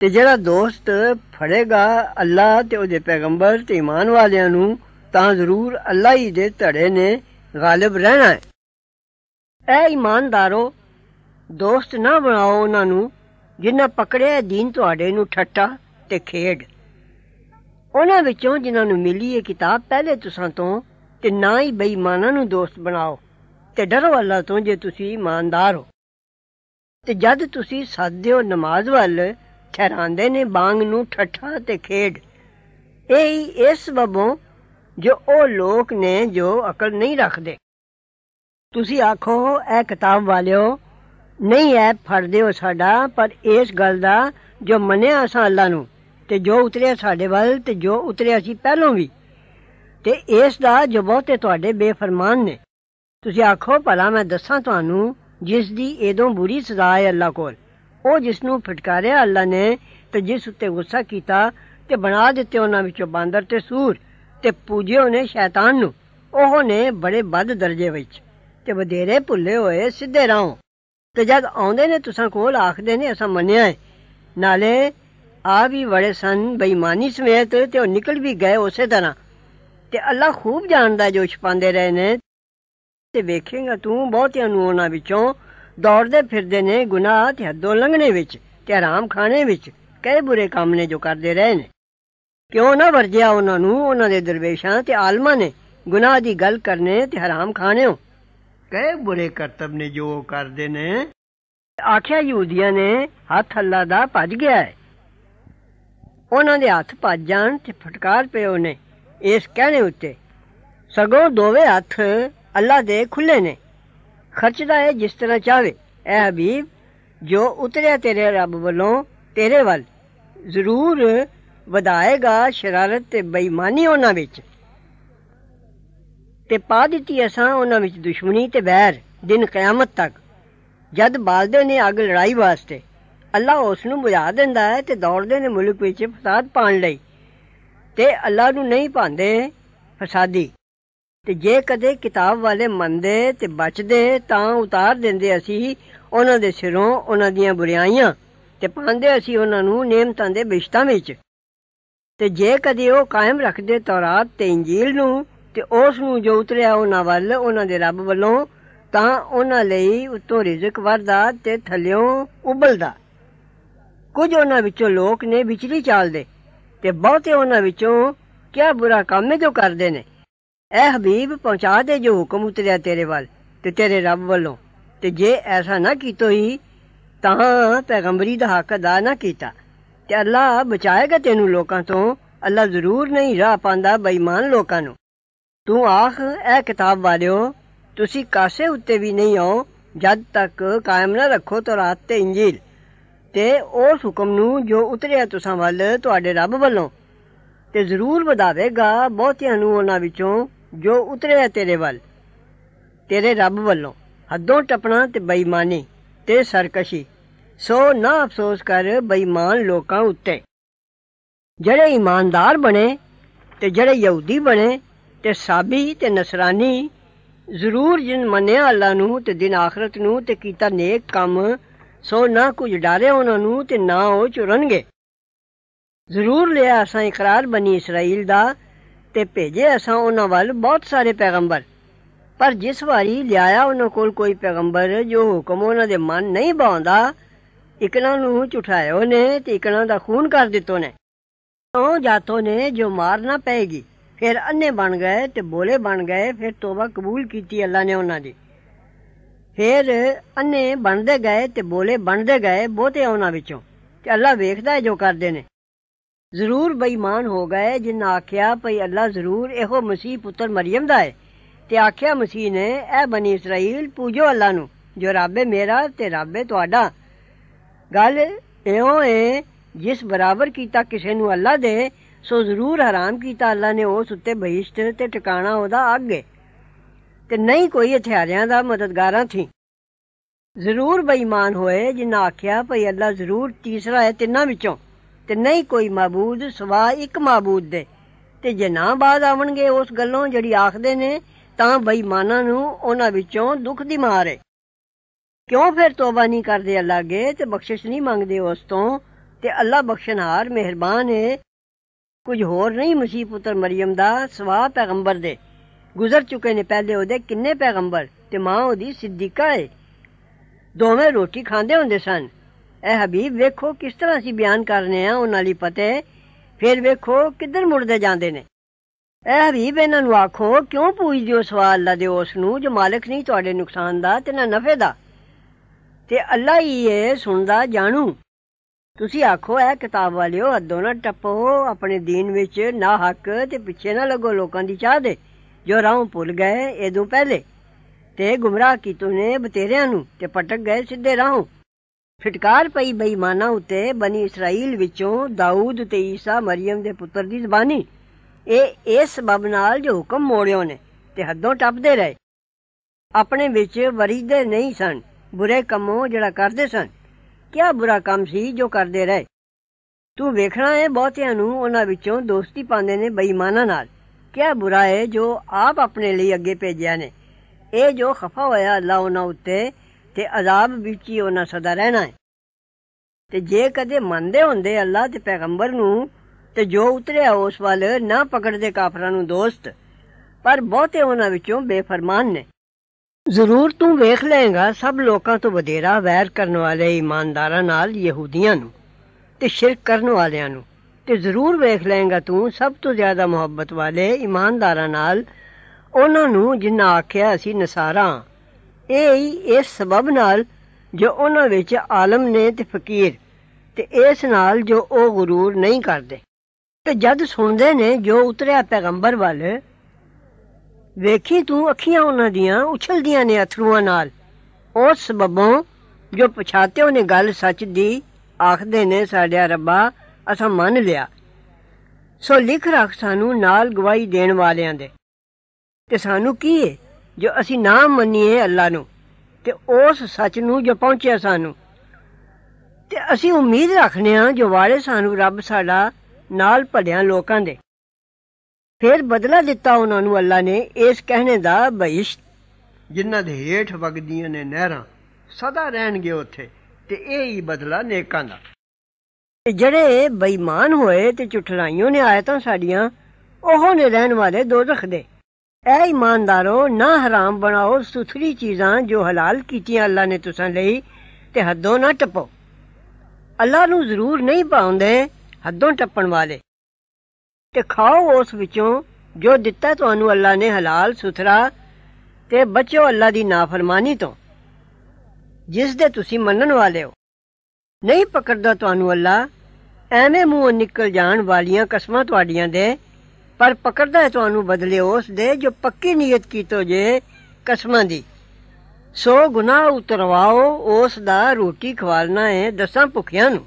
ਤੇ ਜਿਹੜਾ ਦੋਸਤ ਫੜੇਗਾ ਅੱਲਾ ਤੇ ਉਹਦੇ ਪੈਗੰਬਰ ਤੇ ਈਮਾਨ ਵਾਲਿਆਂ ਨੂੰ ਤਾਂ ਜ਼ਰੂਰ ਅੱਲਾ ਹੀ ਦੇ ਧੜੇ ਨੇ ਗਾਲਬ ਰਹਿਣਾ ਹੈ ਐ ਇਮਾਨਦਾਰੋ ਦੋਸਤ ਨਾ ਬਣਾਓ ਉਹਨਾਂ ਨੂੰ ਜਿਨ੍ਹਾਂ ਪਕੜਿਆ دین ਤੁਹਾਡੇ ਨੂੰ ਠੱਟਾ ਤੇ ਖੇਡ ਉਹਨਾਂ ਵਿੱਚੋਂ ਜਿਨ੍ਹਾਂ ਨੂੰ ਮਿਲੀ ਇਹ ਕਿਤਾਬ ਪਹਿਲੇ ਤੁਸਾਂ ਤੋਂ ਤੇ ਨਾ ਹੀ ਬੇਈਮਾਨਾਂ ਨੂੰ ਦੋਸਤ ਬਣਾਓ ਤੇ ਡਰੋ ਅੱਲਾ ਤੋਂ ਜੇ ਤੁਸੀਂ ਇਮਾਨਦਾਰ ਹੋ ਤੇ ਜਦ ਤੁਸੀਂ ਹੋ ਨਮਾਜ਼ ਵੱਲ ਠਹਿਰਾਂਦੇ ਨੇ ਬਾਗ ਨੂੰ ਠੱਠਾ ਤੇ ਖੇਡ ਇਹ ਹੀ ਇਸ ਬਬੋਂ ਜੋ ਉਹ ਲੋਕ ਨੇ ਜੋ ਅਕਲ ਨਹੀਂ ਰੱਖਦੇ ਤੁਸੀਂ ਆਖੋ ਇਹ ਕਿਤਾਬ ਵਾਲਿਓ ਨਹੀਂ ਐ ਫੜਦੇ ਹੋ ਸਾਡਾ ਪਰ ਇਸ ਗੱਲ ਦਾ ਜੋ ਮੰਨਿਆ ਅਸਾਂ ਅੱਲਾ ਨੂੰ ਤੇ ਜੋ ਉਤਰਿਆ ਸਾਡੇ ਵੱਲ ਤੇ ਜੋ ਉਤਰਿਆ ਸੀ ਪਹਿਲਾਂ ਵੀ ਤੇ ਇਸ ਦਾ ਜੋ ਬਹੁਤੇ ਤੁਹਾਡੇ ਬੇਫਰਮਾਨ ਨੇ ਤੁਸੀਂ ਆਖੋ ਭਲਾ ਮੈਂ ਦੱਸਾਂ ਤੁਹਾਨੂੰ ਜਿਸ ਦੀ ਇਦੋਂ ਬੁਰੀ ਸਜ਼ਾ ਹੈ ਅੱਲਾ ਕੋਲ ਉਹ ਜਿਸ ਨੂੰ ਫਟਕਾਰਿਆ ਅੱਲਾ ਨੇ ਤੇ ਜਿਸ ਉੱਤੇ ਗੁੱਸਾ ਕੀਤਾ ਤੇ ਬਣਾ ਦਿੱਤੇ ਉਹਨਾਂ ਵਿੱਚੋਂ ਬਾਂਦਰ ਤੇ ਸੂਰ ਤੇ ਪੂਜਿਓ ਨੇ ਸ਼ੈਤਾਨ ਨੂੰ ਉਹ ਨੇ ਬੜੇ ਬਦ ਦਰਜੇ ਵਿੱਚ ਤੇ ਵਧੇਰੇ ਭੁੱਲੇ ਹੋਏ ਸਿੱਧੇ ਰਾਹ ਤੇ ਜਦ ਆਉਂਦੇ ਨੇ ਤੁਸਾਂ ਕੋਲ ਆਖਦੇ ਨੇ ਅਸਾਂ ਮੰਨਿਆ ਹੈ ਨਾਲੇ ਆ ਵੀ ਬੜੇ ਸਨ ਬੇਈਮਾਨੀ ਸਮੇਤ ਤੇ ਉਹ ਨਿਕਲ ਵੀ ਗਏ ਉਸੇ ਤਰ੍ਹਾਂ ਤੇ ਅੱਲਾ ਖੂਬ ਜਾਣਦਾ ਜੋ ਛਪਾਉਂਦੇ ਰਹੇ ਨੇ ਤੇ ਵੇਖੇਗਾ ਤੂੰ ਬਹੁਤਿਆਂ ਨੂੰ ਉਹਨਾਂ ਵਿੱਚੋਂ ਦੌੜਦੇ ਫਿਰਦੇ ਨੇ ਗੁਨਾਹ ਤੇ ਹੱਦੋਂ ਲੰਘਣੇ ਵਿੱਚ ਤੇ ਆਰਾਮ ਖਾਣੇ ਵਿੱਚ ਕਈ ਬੁਰੇ ਕੰਮ ਨੇ ਜੋ ਕਰਦੇ ਰਹੇ ਨੇ ਕਿਉਂ ਨਾ ਵਰਜਿਆ ਉਹਨਾਂ ਨੂੰ ਉਹਨਾਂ ਦੇ ਦਰਵੇਸ਼ਾਂ ਤੇ ਆਲਮਾਂ ਨੇ ਗੁਨਾਹ ਦੀ ਗੱਲ ਕਰਨੇ ਤੇ ਹਰਾਮ ਖਾਣੇ ਹੋ ਕਈ ਬੁਰੇ ਕਰਤਬ ਨੇ ਜੋ ਕਰਦੇ ਨੇ ਆਖਿਆ ਯਹੂਦੀਆਂ ਨੇ ਹੱਥ ਅੱਲਾ ਦਾ ਭੱਜ ਗਿਆ ਹੈ ਉਹਨਾਂ ਦੇ ਹੱਥ ਭੱਜ ਜਾਣ ਤੇ ਫਟਕਾਰ ਪਏ ਉਹਨੇ ਇਸ ਕਹਿਣੇ ਉੱਤੇ ਸਗੋਂ ਦੋਵੇਂ ਹੱਥ ਅੱਲਾ ਦੇ ਖੁੱਲੇ ਨੇ ਖਰਚਦਾ ਹੈ ਜਿਸ ਤਰ੍ਹਾਂ ਚਾਹੇ ਐ ਹਬੀਬ ਜੋ ਉਤਰਿਆ ਤੇਰੇ ਰੱਬ ਵੱਲੋਂ ਤੇਰੇ ਵੱਲ ਜ਼ਰੂਰ ਵਧਾਏਗਾ ਸ਼ਰਾਰਤ ਤੇ ਬੇਈਮਾਨੀ ਉਹਨਾਂ ਵਿੱਚ ਤੇ ਪਾ ਦਿੱਤੀ ਅਸਾਂ ਉਹਨਾਂ ਵਿੱਚ ਦੁਸ਼ਮਣੀ ਤੇ ਬੈਰ ਦਿਨ ਕਿਆਮਤ ਤੱਕ ਜਦ ਬਾਲਦੇ ਨੇ ਅੱਗ ਲੜਾਈ ਵਾਸਤੇ ਅੱਲਾ ਉਸ ਨੂੰ ਬੁਝਾ ਦਿੰਦਾ ਹੈ ਤੇ ਦੌੜਦੇ ਨੇ ਮੁਲਕ ਵਿੱਚ ਫਸਾਦ ਪਾਣ ਲਈ ਤੇ ਅੱਲਾ ਨੂੰ ਨਹੀਂ ਪਾਉਂਦੇ ਫਸਾਦੀ ਤੇ ਜੇ ਕਦੇ ਕਿਤਾਬ ਵਾਲੇ ਮੰਨਦੇ ਤੇ ਬਚਦੇ ਤਾਂ ਉਤਾਰ ਦਿੰਦੇ ਅਸੀਂ ਉਹਨਾਂ ਦੇ ਸਿਰੋਂ ਉਹਨਾਂ ਦੀਆਂ ਬੁਰੀਆਈਆਂ ਤੇ ਪਾਉਂਦੇ ਅਸੀਂ ਉਹਨਾਂ ਨੂੰ ਨੇਮਤਾਂ ਦੇ ਬਿਸ਼ਤਾਂ ਵਿੱਚ ਤੇ ਜੇ ਕਦੇ ਉਹ ਕਾਇਮ ਰੱਖਦੇ ਤੌਰਾਤ ਤੇ ਇੰਜੀਲ ਨੂੰ ਤੇ ਉਸ ਨੂੰ ਜੋ ਉਤਰਿਆ ਉਹਨਾਂ ਵੱਲ ਉਹਨਾਂ ਦੇ ਰੱਬ ਵੱਲੋਂ ਤਾਂ ਉਹਨਾਂ ਲਈ ਉਤੋਂ ਰਿਜ਼ਕ ਵਰਦਾ ਤੇ ਥਲਿਓਂ ਉਬਲਦਾ ਕੁਝ ਉਹਨਾਂ ਵਿੱਚੋਂ ਲੋਕ ਨੇ ਵਿਚਲੀ ਚਾਲਦੇ ਤੇ ਬਹੁਤੇ ਉਹਨਾਂ ਵਿੱਚੋਂ ਕਿਆ ਬੁਰਾ ਕੰਮ ਜੋ ਕਰਦੇ ਨੇ ਐ ਹਬੀਬ ਪਹੁੰਚਾ ਦੇ ਜੋ ਹੁਕਮ ਉਤਰਿਆ ਤੇਰੇ ਵੱਲ ਤੇ ਤੇਰੇ ਰੱਬ ਵੱਲੋਂ ਤੇ ਜੇ ਐਸਾ ਨਾ ਕੀਤੋਈ ਤਾਂ ਪੈਗੰਬਰੀ ਦਾ ਹੱਕ ਅਦਾ ਨਾ ਕੀਤਾ ਤੇ ਅੱਲਾ ਬਚਾਏਗਾ ਤੈਨੂੰ ਲੋਕਾਂ ਤੋਂ ਅੱਲਾ ਜ਼ਰੂਰ ਨਹੀਂ ਰਾਹ ਪਾਉਂਦਾ ਬੇਈਮਾਨ ਲੋਕਾਂ ਨੂੰ ਤੂੰ ਆਖ ਐ ਕਿਤਾਬ ਵਾਲਿਓ ਤੁਸੀਂ ਕਾਸੇ ਉੱਤੇ ਵੀ ਨਹੀਂ ਆਓ ਜਦ ਤੱਕ ਕਾਇਮ ਨਾ ਰੱਖੋ ਤੌਰਾਤ ਤੇ ਇੰਜੀਲ ਤੇ ਉਸ ਹੁਕਮ ਨੂੰ ਜੋ ਉਤਰਿਆ ਤੁਸਾਂ ਵੱਲ ਤੁਹਾਡੇ ਰੱਬ ਵੱਲੋਂ ਤੇ ਜ਼ਰੂਰ ਵਧਾਵੇਗਾ ਬਹੁਤਿਆਂ ਨੂੰ ਉਹਨਾਂ ਵਿੱਚੋਂ ਜੋ ਉਤਰਿਆ ਤੇਰੇ ਵੱਲ ਤੇਰੇ ਰੱਬ ਵੱਲੋਂ ਹੱਦੋਂ ਟਪਣਾ ਤੇ ਬੇਈਮਾਨੀ ਤੇ ਸਰਕਸ਼ੀ ਸੋ ਨਾ ਅਫਸੋਸ ਕਰ ਬੇਈਮਾਨ ਲੋਕਾਂ ਉੱਤੇ ਜਿਹੜੇ ਇਮਾਨਦਾਰ ਬਣੇ ਤੇ ਜਿਹੜੇ ਯਹੂਦੀ ਬਣੇ ਤੇ ਸਾਬੀ ਤੇ ਨਸਰਾਨੀ ਜ਼ਰੂਰ ਜਿਨ ਮੰਨਿਆ ਅੱਲਾ ਨੂੰ ਤੇ ਦਿਨ ਆਖਰਤ ਨੂੰ ਤੇ ਕੀਤਾ ਨੇਕ ਕੰਮ ਸੋ ਨਾ ਕੁਝ ਡਾਰੇ ਉਹਨਾਂ ਨੂੰ ਤੇ ਨਾ ਉਹ ਚੁਰਨਗੇ ਜ਼ਰੂਰ ਲਿਆ ਅਸਾਂ ਇਕਰਾਰ ਬਣੀ ਇਸرائیਲ ਦਾ ਤੇ ਭੇਜੇ ਅਸਾਂ ਉਹਨਾਂ ਵੱਲ ਬਹੁਤ ਸਾਰੇ ਪੈਗੰਬਰ ਪਰ ਜਿਸ ਵਾਰੀ ਲਿਆਇਆ ਉਹਨਾਂ ਕੋਲ ਕੋਈ ਪੈਗੰਬਰ ਜੋ ਹੁਕਮ ਉਹਨਾਂ ਦੇ ਮਨ ਨਹੀਂ ਭਾਉਂਦਾ ਇਕਨਾਂ ਨੂੰ ਝੁਠਾਇਓ ਨੇ ਤੇ ਇਕਣਾ ਦਾ ਖੂਨ ਕਰ ਦਿੱਤੋ ਨੇ ਤੋਂ ਜਾਤੋ ਨੇ ਜੋ ਮਾਰਨਾ ਪੈਗੀ ਫਿਰ ਅੰਨੇ ਬਣ ਗਏ ਤੇ ਬੋਲੇ ਬਣ ਗਏ ਫਿਰ ਤੋਬਾ ਕਬੂਲ ਕੀਤੀ ਅੱਲਾ ਨੇ ਉਹਨਾਂ ਦੀ ਫਿਰ ਅੰਨੇ ਬਣਦੇ ਗਏ ਤੇ ਬੋਲੇ ਬਣਦੇ ਗਏ ਬਹੁਤੇ ਉਹਨਾਂ ਵਿੱਚੋਂ ਤੇ ਅੱਲਾ ਵੇਖਦਾ ਹੈ ਜੋ ਕਰਦੇ ਨੇ ਜ਼ਰੂਰ ਬੇਈਮਾਨ ਹੋ ਗਏ ਜਿਨ੍ਹਾਂ ਆਖਿਆ ਭਈ ਅੱਲਾ ਜ਼ਰੂਰ ਇਹੋ ਮਸੀਹ ਪੁੱਤਰ ਮਰੀਮ ਦਾ ਹੈ ਤੇ ਆਖਿਆ ਮਸੀਹ ਨੇ ਇਹ ਬਨੀ ਇਸਰਾਇਲ ਪੂਜੋ ਅੱਲਾ ਨੂੰ ਜੋ ਰੱਬੇ ਮੇਰਾ ਤੇ ਰੱਬੇ ਤੁਹਾਡਾ ਗੱਲ ਇਹੋ ਹੈ ਜਿਸ ਬਰਾਬਰ ਕੀਤਾ ਕਿਸੇ ਨੂੰ ਅੱਲਾ ਦੇ ਸੋ ਜ਼ਰੂਰ ਹਰਾਮ ਕੀਤਾ ਅੱਲਾ ਨੇ ਉਸ ਉੱਤੇ ਬਹਿਸ਼ਤ ਤੇ ਟਿਕਾਣਾ ਉਹਦਾ ਅੱਗੇ ਤੇ ਨਹੀਂ ਕੋਈ ਹਥਿਆਰਿਆਂ ਦਾ ਮਦਦਗਾਰਾਂ ਥੀ ਜ਼ਰੂਰ ਬੇਈਮਾਨ ਹੋਏ ਜਿਨ੍ਹਾਂ ਆਖਿਆ ਭਈ ਅੱਲਾ ਜ਼ਰੂਰ ਤੀਸਰਾ ਹੈ ਤਿੰਨਾਂ ਵਿੱਚੋਂ ਤੇ ਨਹੀਂ ਕੋਈ ਮਾਬੂਦ ਸਵਾ ਇੱਕ ਮਾਬੂਦ ਦੇ ਤੇ ਜੇ ਨਾ ਬਾਦ ਆਵਣਗੇ ਉਸ ਗੱਲੋਂ ਜਿਹੜੀ ਆਖਦੇ ਨੇ ਤਾਂ ਬੇਈਮਾਨਾਂ ਨੂੰ ਉਹਨਾਂ ਵਿੱਚੋਂ ਦੁੱਖ ਦੀ ਮਾਰ ਹੈ ਕਿਉਂ ਫਿਰ ਤੋਬਾ ਨਹੀਂ ਕਰਦੇ ਅੱਲਾ ਗਏ ਤੇ ਬਖਸ਼ਿਸ਼ ਨਹੀਂ ਮੰਗਦੇ ਉਸ ਤੋਂ ਤੇ ਅੱਲਾ ਬਖਸ਼ਨਾਰ ਮਿਹਰਬਾਨ ਹੈ ਕੁਝ ਹੋਰ ਨਹੀਂ ਮਸੀਹ ਪੁੱਤਰ ਮਰੀਮ ਦਾ ਸਵਾ ਪੈਗੰਬਰ ਦੇ ਗੁਜ਼ਰ ਚੁੱਕੇ ਨੇ ਪਹਿਲੇ ਉਹਦੇ ਕਿੰਨੇ ਪੈਗੰਬਰ ਤੇ ਮਾਂ ਉਹਦੀ ਸਿੱਦੀਕਾ ਹੈ ਦੋਵੇਂ ਰੋਟੀ ਖਾਂਦੇ ਹੁੰਦੇ ਸਨ ਐ ਹਬੀਬ ਵੇਖੋ ਕਿਸ ਤਰ੍ਹਾਂ ਅਸੀਂ ਬਿਆਨ ਕਰਨੇ ਆ ਉਹਨਾਂ ਲਈ ਪਤੇ ਫਿਰ ਵੇਖੋ ਕਿੱਧਰ ਮੁੜਦੇ ਜਾਂਦੇ ਨੇ ਐ ਹਬੀਬ ਇਹਨਾਂ ਨੂੰ ਆਖੋ ਕਿਉਂ ਪੁੱਛਦੇ ਹੋ ਸਵਾਲ ਅੱਲਾ ਦੇ ਉਸ ਨੂੰ ਜੋ ਮਾਲਕ ਨਹੀਂ ਤੁਹਾਡੇ ਨੁਕਸਾਨ ਦਾ ਤੇ ਨਾ ਨਫੇ ਦਾ ਤੇ ਅੱਲਾ ਹੀ ਇਹ ਸੁਣਦਾ ਜਾਣੂ ਤੁਸੀਂ ਆਖੋ ਐ ਕਿਤਾਬ ਵਾਲਿਓ ਅੱਦੋਂ ਨਾ ਟੱਪੋ ਆਪਣੇ ਦੀਨ ਵਿੱਚ ਨਾ ਹੱਕ ਤੇ ਪਿੱਛੇ ਨਾ ਲੱਗੋ ਲੋਕਾਂ ਦੀ ਚਾਹ ਦੇ ਜੋ ਰਾਹ ਭੁੱਲ ਗਏ ਇਦੋਂ ਪਹਿਲੇ ਤੇ ਗੁੰਮਰਾਹ ਕੀਤੋ ਨੇ ਬਤੇਰਿਆਂ ਨੂੰ ਤੇ ਪਟਕ ਗਏ ਸਿੱਧੇ ਰਾਹੋਂ ਫਟਕਾਰ ਪਈ ਬੇਈਮਾਨਾਂ ਉਤੇ ਬਣੀ ਇਸਰਾਇਲ ਵਿੱਚੋਂ ਦਾਊਦ ਤੇ ਈਸਾ ਮਰੀਮ ਦੇ ਪੁੱਤਰ ਦੀ ਜ਼ਬਾਨੀ ਇਹ ਇਸ ਸਬਬ ਨਾਲ ਜੋ ਹੁਕਮ ਮੋੜਿਓ ਨੇ ਤੇ ਹੱਦੋਂ ਟੱਪਦੇ ਰਹੇ ਆਪਣੇ ਵਿੱਚ ਵਰੀਦੇ ਨਹੀਂ ਸਨ ਬੁਰੇ ਕੰਮੋਂ ਜਿਹੜਾ ਕਰਦੇ ਸਨ ਕਿਆ ਬੁਰਾ ਕੰਮ ਸੀ ਜੋ ਕਰਦੇ ਰਹੇ ਤੂੰ ਵੇਖਣਾ ਹੈ ਬਹੁਤਿਆਂ ਨੂੰ ਉਹਨਾਂ ਵਿੱਚੋਂ ਦੋਸਤੀ ਪਾਉਂਦੇ ਨੇ ਬੇਈਮਾਨਾਂ ਨਾਲ ਕਿਆ ਬੁਰਾ ਹੈ ਜੋ ਆਪ ਆਪਣੇ ਲਈ ਅੱਗੇ ਭੇਜਿਆ ਨੇ ਇਹ ਜੋ ਖਫਾ ਹੋਇਆ ਅੱਲਾ ਉਹਨਾਂ ਉੱਤੇ ਤੇ ਅਜ਼ਾਬ ਵਿੱਚ ਹੀ ਉਹਨਾਂ ਸਦਾ ਰਹਿਣਾ ਹੈ ਤੇ ਜੇ ਕਦੇ ਮੰਨਦੇ ਹੁੰਦੇ ਅੱਲਾਹ ਤੇ ਪੈਗੰਬਰ ਨੂੰ ਤੇ ਜੋ ਉਤਰਿਆ ਉਸ ਵੱਲ ਨਾ ਪਕੜਦੇ ਕਾਫਰਾਂ ਨੂੰ ਦੋਸਤ ਪਰ ਬਹੁਤੇ ਉਹਨਾਂ ਵਿੱਚੋਂ ਬੇਫਰਮਾਨ ਨੇ ਜ਼ਰੂਰ ਤੂੰ ਵੇਖ ਲਏਗਾ ਸਭ ਲੋਕਾਂ ਤੋਂ ਵਧੇਰਾ ਵੈਰ ਕਰਨ ਵਾਲੇ ਇਮਾਨਦਾਰਾਂ ਨਾਲ ਯਹੂਦੀਆਂ ਨੂੰ ਤੇ ਸ਼ਿਰਕ ਕਰਨ ਵਾਲਿਆਂ ਨੂੰ ਤੇ ਜ਼ਰੂਰ ਵੇਖ ਲਏਗਾ ਤੂੰ ਸਭ ਤੋਂ ਜ਼ਿਆਦਾ ਮੁਹੱਬਤ ਵਾਲੇ ਇਮਾਨਦਾਰਾਂ ਨਾਲ ਉਹਨਾਂ ਨੂੰ ਜਿਨ੍ਹਾਂ ਆਖਿਆ ਅਸੀਂ ਨਸਾਰਾ ਇਹ ਹੀ ਇਸ ਸਬਬ ਨਾਲ ਜੋ ਉਹਨਾਂ ਵਿੱਚ ਆਲਮ ਨੇ ਤੇ ਫਕੀਰ ਤੇ ਇਸ ਨਾਲ ਜੋ ਉਹ غرور ਨਹੀਂ ਕਰਦੇ ਤੇ ਜਦ ਸੁਣਦੇ ਨੇ ਜੋ ਉਤਰਿਆ ਪੈਗੰਬਰ ਵੱਲ ਵੇਖੀ ਤੂੰ ਅੱਖੀਆਂ ਉਹਨਾਂ ਦੀਆਂ ਉਛਲਦੀਆਂ ਨੇ ਅਥਰੂਆਂ ਨਾਲ ਉਸ ਸਬਬੋਂ ਜੋ ਪਛਾਤੇ ਉਹਨੇ ਗੱਲ ਸੱਚ ਦੀ ਆਖਦੇ ਨੇ ਸਾਡਿਆ ਰੱਬਾ ਅਸਾਂ ਮੰਨ ਲਿਆ ਸੋ ਲਿਖ ਰੱਖ ਸਾਨੂੰ ਨਾਲ ਗਵਾਹੀ ਦੇਣ ਵਾਲਿਆਂ ਦੇ ਤੇ ਸਾਨੂੰ ਕੀ ਹੈ ਜੋ ਅਸੀਂ ਨਾ ਮੰਨੀਏ ਅੱਲਾ ਨੂੰ ਤੇ ਉਸ ਸੱਚ ਨੂੰ ਜੋ ਪਹੁੰਚਿਆ ਸਾਨੂੰ ਤੇ ਅਸੀਂ ਉਮੀਦ ਰੱਖਨੇ ਆ ਜੋ ਵਾਰੇ ਸਾਨੂੰ ਰੱਬ ਸਾਡਾ ਨਾਲ ਭੜਿਆ ਲੋਕਾਂ ਦੇ ਫਿਰ ਬਦਲਾ ਦਿੱਤਾ ਉਹਨਾਂ ਨੂੰ ਅੱਲਾ ਨੇ ਇਸ ਕਹਿਣੇ ਦਾ ਬਹਿਸ਼ ਜਿਨ੍ਹਾਂ ਦੇ ਹੇਠ ਵਗਦੀਆਂ ਨੇ ਨਹਿਰਾਂ ਸਦਾ ਰਹਿਣਗੇ ਉੱਥੇ ਤੇ ਇਹ ਹੀ ਬਦਲਾ ਨੇਕਾਂ ਦਾ ਜਿਹੜੇ ਬੇਈਮਾਨ ਹੋਏ ਤੇ ਝੁੱਠਲਾਈਆਂ ਨੇ ਆਇਤਾਂ ਸਾਡੀਆਂ ਉਹ ਨੇ ਰਹਿਣ ਵਾਲੇ ਦੋਜ਼ਖ ਦੇ ਐ ਇਮਾਨਦਾਰੋ ਨਾ ਹਰਾਮ ਬਣਾਓ ਸੁਥਰੀ ਚੀਜ਼ਾਂ ਜੋ ਹਲਾਲ ਕੀਤੀਆਂ ਅੱਲਾ ਨੇ ਤੁਸਾਂ ਲਈ ਤੇ ਹੱਦੋਂ ਨਾ ਟੱਪੋ ਅੱਲਾ ਨੂੰ ਜ਼ਰੂਰ ਨਹੀਂ ਪਾਉਂਦੇ ਹੱਦੋਂ ਟੱਪਣ ਵਾਲੇ ਤੇ ਖਾਓ ਉਸ ਵਿੱਚੋਂ ਜੋ ਦਿੱਤਾ ਤੁਹਾਨੂੰ ਅੱਲਾ ਨੇ ਹਲਾਲ ਸੁਥਰਾ ਤੇ ਬਚੋ ਅੱਲਾ ਦੀ ਨਾਫਰਮਾਨੀ ਤੋਂ ਜਿਸ ਦੇ ਤੁਸੀਂ ਮੰਨਣ ਵਾਲੇ ਹੋ ਨਹੀਂ ਪਕੜਦਾ ਤੁਹਾਨੂੰ ਅੱਲਾ ਐਵੇਂ ਮੂੰਹ ਨਿਕਲ ਜਾਣ ਵਾਲੀਆਂ ਕਸਮਾਂ ਤੁਹਾਡੀਆਂ ਦੇ ਪਰ ਪਕੜਦਾ ਹੈ ਤੁਹਾਨੂੰ ਬਦਲੇ ਉਸ ਦੇ ਜੋ ਪੱਕੀ ਨੀਅਤ ਕੀਤੋ ਜੇ ਕਸਮਾਂ ਦੀ ਸੋ ਗੁਨਾਹ ਉਤਰਵਾਓ ਉਸ ਦਾ ਰੋਟੀ ਖਵਾਲਣਾ ਹੈ ਦਸਾਂ ਭੁੱਖਿਆਂ ਨੂੰ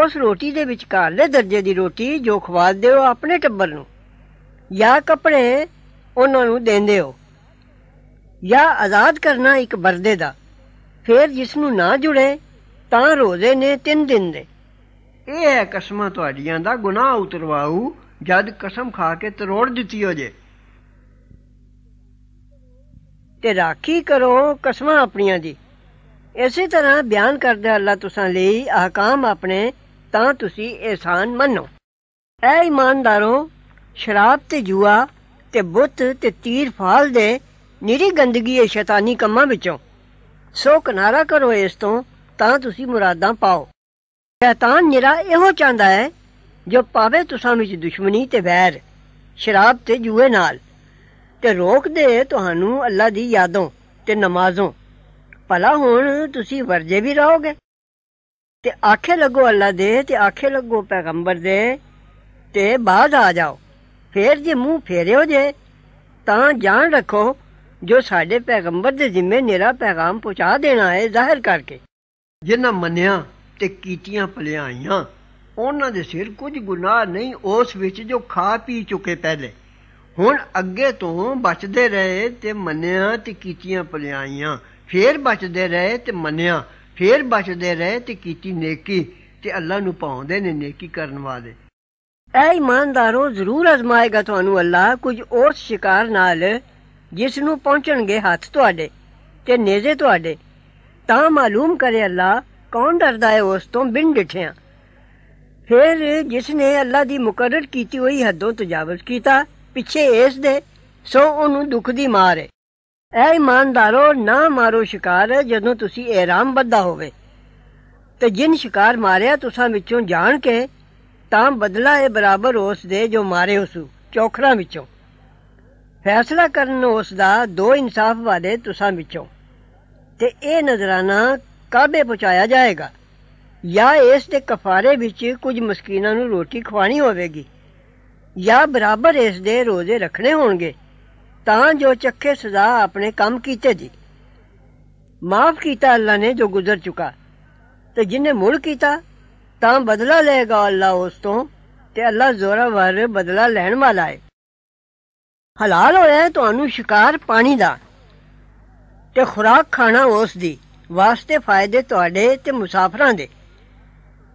ਉਸ ਰੋਟੀ ਦੇ ਵਿਚਕਾਰਲੇ ਦਰਜੇ ਦੀ ਰੋਟੀ ਜੋ ਖਵਾਲਦੇ ਹੋ ਆਪਣੇ ਟੱਬਰ ਨੂੰ ਜਾਂ ਕਪੜੇ ਉਹਨਾਂ ਨੂੰ ਦਿੰਦੇ ਹੋ ਜਾਂ ਆਜ਼ਾਦ ਕਰਨਾ ਇੱਕ ਬਰਦੇ ਦਾ ਫਿਰ ਜਿਸ ਨੂੰ ਨਾ ਜੁੜੇ ਤਾਂ ਰੋਜ਼ੇ ਨੇ 3 ਦਿਨ ਦੇ ਇਹ ਹੈ ਕਸਮਾਂ ਤੁਹਾਡੀਆਂ ਦਾ ਗੁਨਾਹ ਉਤਰਵਾਉ ਜਦ ਕਸਮ ਖਾ ਕੇ ਤਰੋੜ ਦਿੱਤੀ ਹੋ ਜੇ ਤੇ ਰਾਖੀ ਕਰੋ ਕਸਮਾਂ ਆਪਣੀਆਂ ਦੀ ਇਸੇ ਤਰ੍ਹਾਂ ਬਿਆਨ ਕਰਦਾ ਅੱਲਾ ਤੁਸਾਂ ਲਈ ਅਹਕਾਮ ਆਪਣੇ ਤਾਂ ਤੁਸੀਂ ਇਹਸਾਨ ਮੰਨੋ ਐ ਇਮਾਨਦਾਰੋ ਸ਼ਰਾਬ ਤੇ ਜੂਆ ਤੇ ਬੁੱਤ ਤੇ ਤੀਰ ਫਾਲ ਦੇ ਨਿਰੀ ਗੰਦਗੀ ਇਹ ਸ਼ੈਤਾਨੀ ਕੰਮਾਂ ਵਿੱਚੋਂ ਸੋ ਕਿਨਾਰਾ ਕਰੋ ਇਸ ਤੋਂ ਤਾਂ ਤੁਸੀਂ ਮੁਰਾਦਾਂ ਪਾਓ ਸ਼ੈਤਾਨ ਨਿਰਾ ਇਹੋ ਚਾਹੁੰਦਾ ਹੈ ਜੋ ਪਾਵੇ ਤੁਸਾਂ ਵਿੱਚ ਦੁਸ਼ਮਣੀ ਤੇ ਵੈਰ ਸ਼ਰਾਬ ਤੇ ਜੂਏ ਨਾਲ ਤੇ ਰੋਕ ਦੇ ਤੁਹਾਨੂੰ ਅੱਲਾ ਦੀ ਯਾਦੋਂ ਤੇ ਨਮਾਜ਼ੋਂ ਭਲਾ ਹੁਣ ਤੁਸੀਂ ਵਰਜੇ ਵੀ ਰਹੋਗੇ ਤੇ ਆਖੇ ਲੱਗੋ ਅੱਲਾ ਦੇ ਤੇ ਆਖੇ ਲੱਗੋ ਪੈਗੰਬਰ ਦੇ ਤੇ ਬਾਦ ਆ ਜਾਓ ਫੇਰ ਜੇ ਮੂੰਹ ਫੇਰਿਓ ਜੇ ਤਾਂ ਜਾਣ ਰੱਖੋ ਜੋ ਸਾਡੇ ਪੈਗੰਬਰ ਦੇ ਜ਼ਿੰਮੇ ਨੇਰਾ ਪੈਗਾਮ ਪਹੁੰਚਾ ਦੇਣਾ ਹੈ ਜ਼ਾਹਿਰ ਕਰਕੇ ਜਿਨ੍ਹਾਂ ਮੰਨਿਆ ਤੇ ਕੀਤੀਆਂ ਭਲਾਈਆਂ ਉਹਨਾਂ ਦੇ ਸਿਰ ਕੁਝ ਗੁਨਾਹ ਨਹੀਂ ਉਸ ਵਿੱਚ ਜੋ ਖਾ ਪੀ ਚੁੱਕੇ ਪਹਿਲੇ ਹੁਣ ਅੱਗੇ ਤੋਂ ਬਚਦੇ ਰਹੇ ਤੇ ਮੰਨਿਆ ਤੇ ਕੀਤੀਆਂ ਪਲਿਆਈਆਂ ਫੇਰ ਬਚਦੇ ਰਹੇ ਤੇ ਮੰਨਿਆ ਫੇਰ ਬਚਦੇ ਰਹੇ ਤੇ ਕੀਤੀ ਨੇਕੀ ਤੇ ਅੱਲਾ ਨੂੰ ਪਾਉਂਦੇ ਨੇ ਨੇਕੀ ਕਰਨ ਵਾਲੇ ਐ ਇਮਾਨਦਾਰੋ ਜ਼ਰੂਰ ਅਜ਼ਮਾਏਗਾ ਤੁਹਾਨੂੰ ਅੱਲਾ ਕੁਝ ਔਰ ਸ਼ਿਕਾਰ ਨਾਲ ਜਿਸ ਨੂੰ ਪਹੁੰਚਣਗੇ ਹੱਥ ਤੁਹਾਡੇ ਤੇ ਨੇਜ਼ੇ ਤੁਹਾਡੇ ਤਾਂ ਮਾਲੂਮ ਕਰੇ ਅੱਲਾ ਕੌਣ ਡਰਦਾ ਹੈ ਉਸ ਤੋਂ ਬਿਨ ਡਿਠਿਆਂ ਫਿਰ ਜਿਸ ਨੇ ਅੱਲਾ ਦੀ ਮੁਕਰਰ ਕੀਤੀ ਹੋਈ ਹੱਦੋਂ ਤਜਾਵਜ਼ ਕੀਤਾ ਪਿੱਛੇ ਇਸ ਦੇ ਸੋ ਉਹਨੂੰ ਦੁੱਖ ਦੀ ਮਾਰ ਹੈ ਐ ਇਮਾਨਦਾਰੋ ਨਾ ਮਾਰੋ ਸ਼ਿਕਾਰ ਜਦੋਂ ਤੁਸੀਂ ਇਹਰਾਮ ਬੱਧਾ ਹੋਵੇ ਤੇ ਜਿਨ ਸ਼ਿਕਾਰ ਮਾਰਿਆ ਤੁਸਾਂ ਵਿੱਚੋਂ ਜਾਣ ਕੇ ਤਾਂ ਬਦਲਾ ਇਹ ਬਰਾਬਰ ਉਸ ਦੇ ਜੋ ਮਾਰੇ ਉਸੂ ਚੌਖਰਾ ਵਿੱਚੋਂ ਫੈਸਲਾ ਕਰਨ ਉਸ ਦਾ ਦੋ ਇਨਸਾਫ ਵਾਲੇ ਤੁਸਾਂ ਵਿੱਚੋਂ ਤੇ ਇਹ ਨਜ਼ਰਾਨਾ ਕਾਬੇ ਪਹੁੰਚਾਇਆ ਜਾਏਗਾ ਜਾਂ ਇਸ ਦੇ ਕਫਾਰੇ ਵਿੱਚ ਕੁਝ ਮਸਕੀਨਾਂ ਨੂੰ ਰੋਟੀ ਖਵਾਣੀ ਹੋਵੇਗੀ ਜਾਂ ਬਰਾਬਰ ਇਸ ਦੇ ਰੋਜ਼ੇ ਰੱਖਣੇ ਹੋਣਗੇ ਤਾਂ ਜੋ ਚੱਖੇ ਸਜ਼ਾ ਆਪਣੇ ਕੰਮ ਕੀਤੇ ਦੀ ਮਾਫ ਕੀਤਾ ਅੱਲਾ ਨੇ ਜੋ ਗੁਜ਼ਰ ਚੁੱਕਾ ਤੇ ਜਿਨੇ ਮੁੜ ਕੀਤਾ ਤਾਂ ਬਦਲਾ ਲਏਗਾ ਅੱਲਾ ਉਸ ਤੋਂ ਤੇ ਅੱਲਾ ਜ਼ੋਰਾਵਰ ਬਦਲਾ ਲੈਣ ਵਾਲਾ ਹੈ ਹਲਾਲ ਹੋਇਆ ਤੁਹਾਨੂੰ ਸ਼ਿਕਾਰ ਪਾਣੀ ਦਾ ਤੇ ਖੁਰਾਕ ਖਾਣਾ ਉਸ ਦੀ ਵਾਸਤੇ ਫਾਇਦੇ ਤੁਹਾਡੇ ਤੇ ਮੁਸਾਫਰਾਂ ਦੇ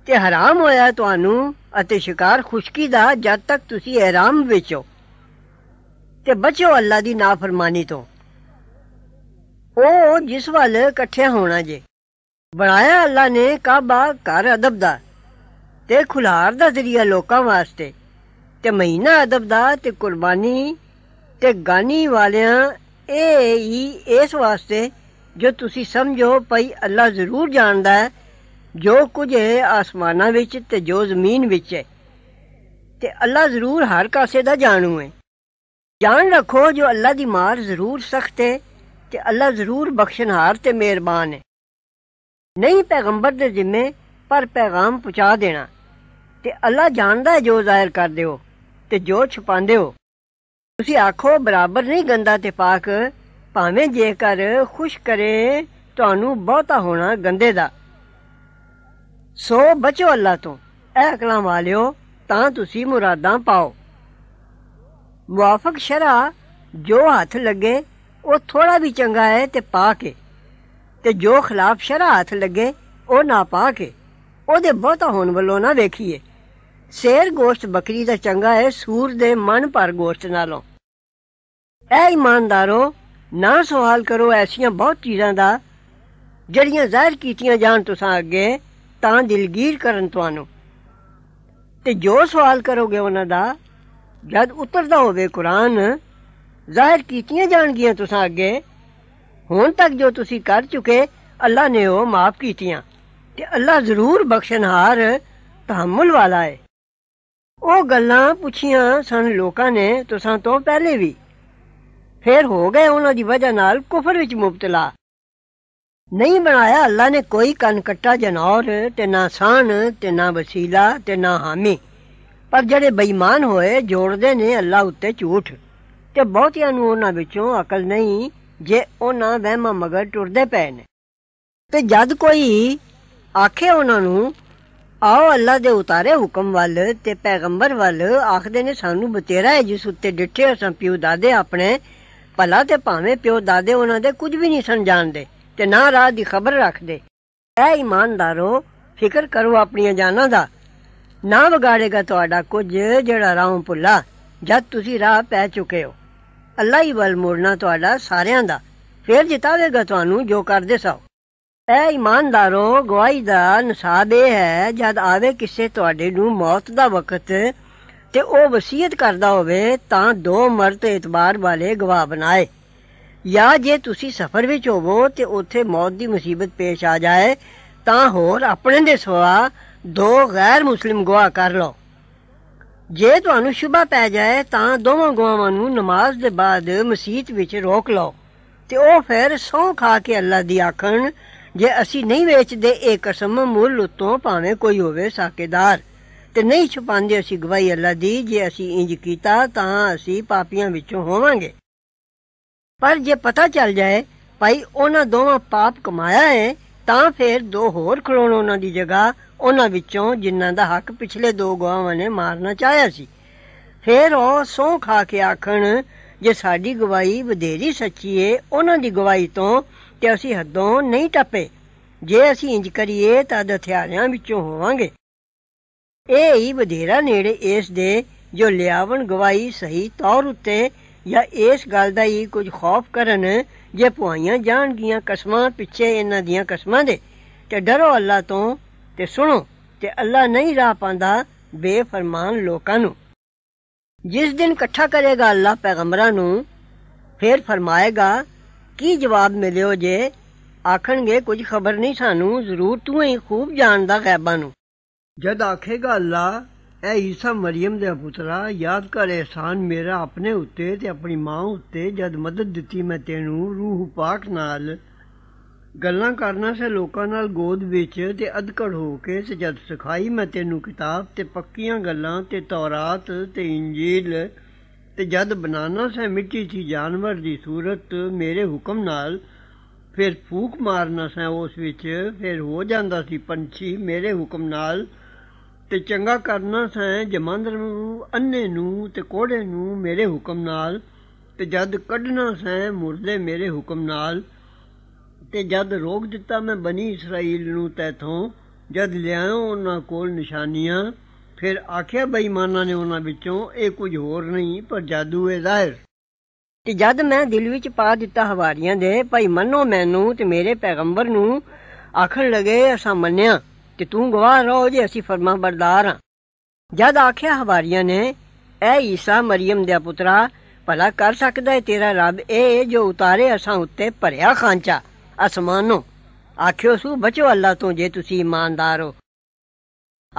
ਤੇ ਹਰਾਮ ਹੋਇਆ ਤੁਹਾਨੂੰ ਅਤੇ ਸ਼ਿਕਾਰ ਖੁਸ਼ਕੀ ਦਾ ਜਦ ਤੱਕ ਤੁਸੀਂ ਇਹਰਾਮ ਵਿੱਚ ਹੋ ਤੇ ਬਚੋ ਅੱਲਾ ਦੀ ਨਾਫਰਮਾਨੀ ਤੋਂ ਉਹ ਜਿਸ ਵੱਲ ਇਕੱਠਿਆ ਹੋਣਾ ਜੇ ਬਣਾਇਆ ਅੱਲਾ ਨੇ ਕਾਬਾ ਘਰ ਅਦਬ ਦਾ ਤੇ ਖੁਲਾਰ ਦਾ ਜ਼ਰੀਆ ਲੋਕਾਂ ਵਾਸਤੇ ਤੇ ਮਹੀਨਾ ਅਦਬ ਦਾ ਤੇ ਕੁਰਬਾਨੀ ਤੇ ਗਾਨੀ ਵਾਲਿਆਂ ਇਹ ਹੀ ਇਸ ਵਾਸਤੇ ਜੋ ਤੁਸੀਂ ਸਮਝੋ ਭਈ ਅੱਲਾ ਜ਼ਰੂਰ ਜਾਣਦਾ ਹੈ ਜੋ ਕੁਝ ਹੈ ਆਸਮਾਨਾਂ ਵਿੱਚ ਤੇ ਜੋ ਜ਼ਮੀਨ ਵਿੱਚ ਹੈ ਤੇ ਅੱਲਾ ਜ਼ਰੂਰ ਹਰ ਕਾਸੇ ਦਾ ਜਾਣੂ ਹੈ ਜਾਣ ਰੱਖੋ ਜੋ ਅੱਲਾ ਦੀ ਮਾਰ ਜ਼ਰੂਰ ਸਖਤ ਹੈ ਤੇ ਅੱਲਾ ਜ਼ਰੂਰ ਬਖਸ਼ਨਹਾਰ ਤੇ ਮਿਹਰਬਾਨ ਹੈ ਨਹੀਂ ਪੈਗੰਬਰ ਦੇ ਜ਼ਿੰਮੇ ਪਰ ਪੈਗਾਮ ਪਹੁੰਚਾ ਦੇਣਾ ਤੇ ਅੱਲਾ ਜਾਣਦਾ ਹੈ ਜੋ ਜ਼ਾਹਿਰ ਕਰਦੇ ਹੋ ਤੇ ਜੋ ਛੁਪਾਉਂਦੇ ਹੋ ਤੁਸੀਂ ਆਖੋ ਬਰਾਬਰ ਨਹੀਂ ਗੰਦਾ ਤੇ ਪਾਕ ਭਾਵੇਂ ਜੇਕਰ ਖੁਸ਼ ਕਰੇ ਤੁਹਾਨੂੰ ਬਹੁਤਾ ਹੋਣਾ ਗੰਦੇ ਦਾ ਸੋ ਬਚੋ ਅੱਲਾ ਤੋਂ ਐ ਅਕਲਾਂ ਵਾਲਿਓ ਤਾਂ ਤੁਸੀਂ ਮੁਰਾਦਾਂ ਪਾਓ ਮੁਆਫਕ ਸ਼ਰਾ ਜੋ ਹੱਥ ਲੱਗੇ ਉਹ ਥੋੜਾ ਵੀ ਚੰਗਾ ਹੈ ਤੇ ਪਾ ਕੇ ਤੇ ਜੋ ਖਿਲਾਫ ਸ਼ਰਾ ਹੱਥ ਲੱਗੇ ਉਹ ਨਾ ਪਾ ਕੇ ਉਹਦੇ ਬਹੁਤਾ ਹੋਣ ਵੱਲੋਂ ਨਾ ਵੇਖੀਏ ਸ਼ੇਰ ਗੋਸ਼ਤ ਬੱਕਰੀ ਦਾ ਚੰਗਾ ਹੈ ਸੂਰ ਦੇ ਮਨ ਪਰ ਗੋਸ਼ਤ ਨਾਲੋਂ ਐ ਇਮਾਨਦਾਰੋ ਨਾ ਸਵਾਲ ਕਰੋ ਐਸੀਆਂ ਬਹੁਤ ਚੀਜ਼ਾਂ ਦਾ ਜਿਹੜੀਆਂ ਜ਼ਾਹਿਰ ਕੀਤੀਆਂ ਜਾਣ ਤੁਸਾਂ ਅੱਗੇ ਤਾਂ ਦਿਲਗੀਰ ਕਰਨ ਤੁਹਾਨੂੰ ਤੇ ਜੋ ਸਵਾਲ ਕਰੋਗੇ ਉਹਨਾਂ ਦਾ ਜਦ ਉਤਰਦਾ ਹੋਵੇ ਕੁਰਾਨ ਜ਼ਾਹਿਰ ਕੀਤੀਆਂ ਜਾਣਗੀਆਂ ਤੁਸੀਂ ਅੱਗੇ ਹੁਣ ਤੱਕ ਜੋ ਤੁਸੀਂ ਕਰ ਚੁਕੇ ਅੱਲਾ ਨੇ ਉਹ ਮਾਫ ਕੀਤੀਆਂ ਤੇ ਅੱਲਾ ਜ਼ਰੂਰ ਬਖਸ਼ਨਹਾਰ ਤਹਮਲ ਵਾਲਾ ਹੈ ਉਹ ਗੱਲਾਂ ਪੁੱਛੀਆਂ ਸਨ ਲੋਕਾਂ ਨੇ ਤੁਸਾਂ ਤੋਂ ਪਹਿਲੇ ਵੀ ਫੇਰ ਹੋ ਗਏ ਉਹਨਾਂ ਦੀ وجہ ਨਾਲ ਕਫਰ ਵਿੱਚ ਮੁਬਤਲਾ ਨਹੀਂ ਬਣਾਇਆ ਅੱਲਾ ਨੇ ਕੋਈ ਕਨਕੱਟਾ ਜਨੌਰ ਤੇ ਨਾ ਸਾਨ ਤੇ ਨਾ ਵਸੀਲਾ ਤੇ ਨਾ ਹਾਮੀ ਪਰ ਜਿਹੜੇ ਬੇਈਮਾਨ ਹੋਏ ਜੋੜਦੇ ਨੇ ਅੱਲਾ ਉੱਤੇ ਝੂਠ ਤੇ ਬਹੁਤਿਆਂ ਨੂੰ ਉਹਨਾਂ ਵਿੱਚੋਂ ਅਕਲ ਨਹੀਂ ਜੇ ਉਹਨਾਂ ਵਹਿਮਾਂ ਮਗਰ ਟੁਰਦੇ ਪਏ ਨੇ ਤੇ ਜਦ ਕੋਈ ਆਖੇ ਉਹਨਾਂ ਨੂੰ ਆਓ ਅੱਲਾ ਦੇ ਉਤਾਰੇ ਹੁਕਮ ਵੱਲ ਤੇ ਪੈਗੰਬਰ ਵੱਲ ਆਖਦੇ ਨੇ ਸਾਨੂੰ ਬਤੇਰਾ ਹੈ ਜਿਸ ਉੱਤੇ ਡਿੱਠੇ ਅਸਾਂ ਪਿਓ ਦਾਦੇ ਆਪਣੇ ਭਲਾ ਤੇ ਭਾਵੇਂ ਪਿਓ ਦਾਦੇ ਉਹਨਾਂ ਦੇ ਕੁਝ ਵੀ ਨਹੀਂ ਸਮਝਾਂਦੇ ਤੇ ਨਾ ਰਾਹ ਦੀ ਖਬਰ ਰੱਖਦੇ ਐ ਇਮਾਨਦਾਰੋ ਫਿਕਰ ਕਰੋ ਆਪਣੀਆਂ ਜਾਨਾਂ ਦਾ ਨਾ ਵਿਗਾੜੇਗਾ ਤੁਹਾਡਾ ਕੁਝ ਜਿਹੜਾ ਰਾਹ ਭੁੱਲਾ ਜਦ ਤੁਸੀਂ ਰਾਹ ਪੈ ਚੁੱਕੇ ਹੋ ਅੱਲਾ ਹੀ ਵੱਲ ਮੁੜਨਾ ਤੁਹਾਡਾ ਸਾਰਿਆਂ ਦਾ ਫੇਰ ਜਿਤਾਵੇਗਾ ਤੁਹਾਨੂੰ ਜੋ ਕਰਦੇ ਸੋ ਐ ਇਮਾਨਦਾਰੋ ਗਵਾਹੀ ਦਾ ਨਸਾਬ ਇਹ ਹੈ ਜਦ ਆਵੇ ਕਿਸੇ ਤੁਹਾਡੇ ਨੂੰ ਮੌਤ ਦਾ ਵਕਤ ਤੇ ਉਹ ਵਸੀਅਤ ਕਰਦਾ ਹੋਵੇ ਤਾਂ ਦੋ ਮਰਦ ਇਤਬਾਰ ਵਾਲੇ ਗਵਾਹ ਬਣਾਏ ਜਾਂ ਜੇ ਤੁਸੀਂ ਸਫ਼ਰ ਵਿੱਚ ਹੋਵੋ ਤੇ ਉੱਥੇ ਮੌਤ ਦੀ ਮੁਸੀਬਤ ਪੇਸ਼ ਆ ਜਾਏ ਤਾਂ ਹੋਰ ਆਪਣੇ ਦੇ ਸਵਾ ਦੋ ਗੈਰ ਮੁਸਲਿਮ ਗਵਾਹ ਕਰ ਲਓ ਜੇ ਤੁਹਾਨੂੰ ਸ਼ੁਬਾ ਪੈ ਜਾਏ ਤਾਂ ਦੋਵਾਂ ਗਵਾਹਾਂ ਨੂੰ ਨਮਾਜ਼ ਦੇ ਬਾਅਦ ਮਸਜਿਦ ਵਿੱਚ ਰੋਕ ਲਓ ਤੇ ਉਹ ਫਿਰ ਸੌ ਖਾ ਕੇ ਅੱਲਾ ਦੀ ਆਖਣ ਜੇ ਅਸੀਂ ਨਹੀਂ ਵੇਚਦੇ ਇਹ ਕਸਮ ਮੁੱਲ ਤੋਂ ਭਾਵੇਂ ਕੋਈ ਹੋਵੇ ਸਾਕੇਦਾਰ ਤੇ ਨਹੀਂ ਛੁਪਾਉਂਦੇ ਅਸੀਂ ਗਵਾਹੀ ਅੱਲਾ ਦੀ ਜੇ ਅਸੀਂ ਇੰਜ ਕੀਤਾ ਤਾਂ ਅਸੀਂ ਪਾਪੀਆਂ ਵਿੱਚੋਂ ਹੋਵਾਂਗੇ ਪਰ ਜੇ ਪਤਾ ਚੱਲ ਜਾਏ ਭਾਈ ਉਹਨਾਂ ਦੋਵਾਂ ਪਾਪ ਕਮਾਇਆ ਹੈ ਤਾਂ ਫੇਰ ਦੋ ਹੋਰ ਖਲੋਣ ਉਹਨਾਂ ਦੀ ਜਗ੍ਹਾ ਉਹਨਾਂ ਵਿੱਚੋਂ ਜਿਨ੍ਹਾਂ ਦਾ ਹੱਕ ਪਿਛਲੇ ਦੋ ਗਵਾਹਾਂ ਨੇ ਮਾਰਨਾ ਚਾਹਿਆ ਸੀ ਫੇਰ ਉਹ ਸੌ ਖਾ ਕੇ ਆਖਣ ਜੇ ਸਾਡੀ ਗਵਾਹੀ ਵਧੇਰੀ ਸੱਚੀ ਏ ਉਹਨਾਂ ਦੀ ਗਵਾਹੀ ਤੋਂ ਤੇ ਅਸੀਂ ਹੱਦੋਂ ਨਹੀਂ ਟੱਪੇ ਜੇ ਅਸੀਂ ਇੰਜ ਕਰੀਏ ਤਾਂ ਹਥਿਆਰਿਆਂ ਵਿੱਚੋਂ ਹੋਵਾਂਗੇ ਇਹ ਹੀ ਵਧੇਰਾ ਨੇੜੇ ਇਸ ਦੇ ਜੋ ਲਿਆਵਣ ਗਵਾਹੀ ਸਹੀ ਤੌਰ ਉੱਤੇ ਜਾਂ ਇਸ ਗੱਲ ਦਾ ਹੀ ਕੁਝ ਖੌਫ ਕਰਨ ਜੇ ਪੁਆਈਆਂ ਜਾਣਗੀਆਂ ਕਸਮਾਂ ਪਿੱਛੇ ਇਹਨਾਂ ਦੀਆਂ ਕਸਮਾਂ ਦੇ ਤੇ ਡਰੋ ਅੱਲਾ ਤੋਂ ਤੇ ਸੁਣੋ ਤੇ ਅੱਲਾ ਨਹੀਂ ਰਾਹ ਪਾਉਂਦਾ ਬੇਫਰਮਾਨ ਲੋਕਾਂ ਨੂੰ ਜਿਸ ਦਿਨ ਇਕੱਠਾ ਕਰੇਗਾ ਅੱਲਾ ਪੈਗੰਬਰਾਂ ਨੂੰ ਫੇਰ ਫਰਮਾਏਗਾ ਕੀ ਜਵਾਬ ਮਿਲਿਓ ਜੇ ਆਖਣਗੇ ਕੁਝ ਖਬਰ ਨਹੀਂ ਸਾਨੂੰ ਜ਼ਰੂਰ ਤੂੰ ਹੀ ਖੂਬ ਜਾਣਦਾ ਗੈਬਾਂ ਨੂੰ ਜਦ ਆਖੇਗਾ ਅੱਲਾ ਐ ਈਸਾ ਮਰੀਮ ਦੇ ਪੁੱਤਰਾ ਯਾਦ ਕਰ ਇਹਸਾਨ ਮੇਰਾ ਆਪਣੇ ਉੱਤੇ ਤੇ ਆਪਣੀ ਮਾਂ ਉੱਤੇ ਜਦ ਮਦਦ ਦਿੱਤੀ ਮੈਂ ਤੈਨੂੰ ਰੂਹ ਪਾਕ ਨਾਲ ਗੱਲਾਂ ਕਰਨਾ ਸੇ ਲੋਕਾਂ ਨਾਲ ਗੋਦ ਵਿੱਚ ਤੇ ਅਧਕੜ ਹੋ ਕੇ ਤੇ ਜਦ ਸਿਖਾਈ ਮੈਂ ਤੈਨੂੰ ਕਿਤਾਬ ਤੇ ਪੱਕੀਆਂ ਗੱਲਾਂ ਤੇ ਤੌਰਾਤ ਤੇ ਇੰਜੀਲ ਤੇ ਜਦ ਬਣਾਣਾ ਸੇ ਮਿੱਟੀ ਦੀ ਜਾਨਵਰ ਦੀ ਸੂਰਤ ਮੇਰੇ ਹੁਕਮ ਨਾਲ ਫਿਰ ਫੂਕ ਮਾਰਨਾ ਸੇ ਉਸ ਵਿੱਚ ਫਿਰ ਹੋ ਜਾਂਦਾ ਸੀ ਪੰਛੀ ਮੇਰੇ ਹੁਕਮ ਨਾਲ ਤੇ ਚੰਗਾ ਕਰਨਾ ਸੈਂ ਜਮੰਦਰ ਨੂੰ ਅੰਨੇ ਨੂੰ ਤੇ ਕੋੜੇ ਨੂੰ ਮੇਰੇ ਹੁਕਮ ਨਾਲ ਤੇ ਜਦ ਕੱਢਣਾ ਸੈਂ ਮੁਰਦੇ ਮੇਰੇ ਹੁਕਮ ਨਾਲ ਤੇ ਜਦ ਰੋਕ ਦਿੱਤਾ ਮੈਂ ਬਣੀ ਇਸਰਾਇਲ ਨੂੰ ਤੈਥੋਂ ਜਦ ਲਿਆਇਓ ਉਹਨਾਂ ਕੋਲ ਨਿਸ਼ਾਨੀਆਂ ਫਿਰ ਆਖਿਆ ਬੇਈਮਾਨਾਂ ਨੇ ਉਹਨਾਂ ਵਿੱਚੋਂ ਇਹ ਕੁਝ ਹੋਰ ਨਹੀਂ ਪਰ ਜਾਦੂ ਹੈ ਜ਼ਾਹਿਰ ਤੇ ਜਦ ਮੈਂ ਦਿਲ ਵਿੱਚ ਪਾ ਦਿੱਤਾ ਹਵਾਰੀਆਂ ਦੇ ਭਾਈ ਮੰਨੋ ਮੈਨੂੰ ਤੇ ਮੇਰੇ ਪੈਗੰਬਰ ਨੂੰ ਆਖਣ ਲਗੇ ਅਸਾਂ ਮੰਨਿਆ ਕਿ ਤੂੰ ਗਵਾਹ ਰਹੋ ਜੇ ਅਸੀਂ ਫਰਮਾ ਬਰਦਾਰ ਆ ਜਦ ਆਖਿਆ ਹਵਾਰੀਆਂ ਨੇ ਐ ਈਸਾ ਮਰੀਮ ਦੇ ਪੁੱਤਰਾ ਭਲਾ ਕਰ ਸਕਦਾ ਹੈ ਤੇਰਾ ਰੱਬ ਇਹ ਜੋ ਉਤਾਰੇ ਅਸਾਂ ਉੱਤੇ ਭਰਿਆ ਖਾਂਚਾ ਅਸਮਾਨੋਂ ਆਖਿਓ ਸੂ ਬਚੋ ਅੱਲਾ ਤੋਂ ਜੇ ਤੁਸੀਂ ਇਮਾਨਦਾਰ ਹੋ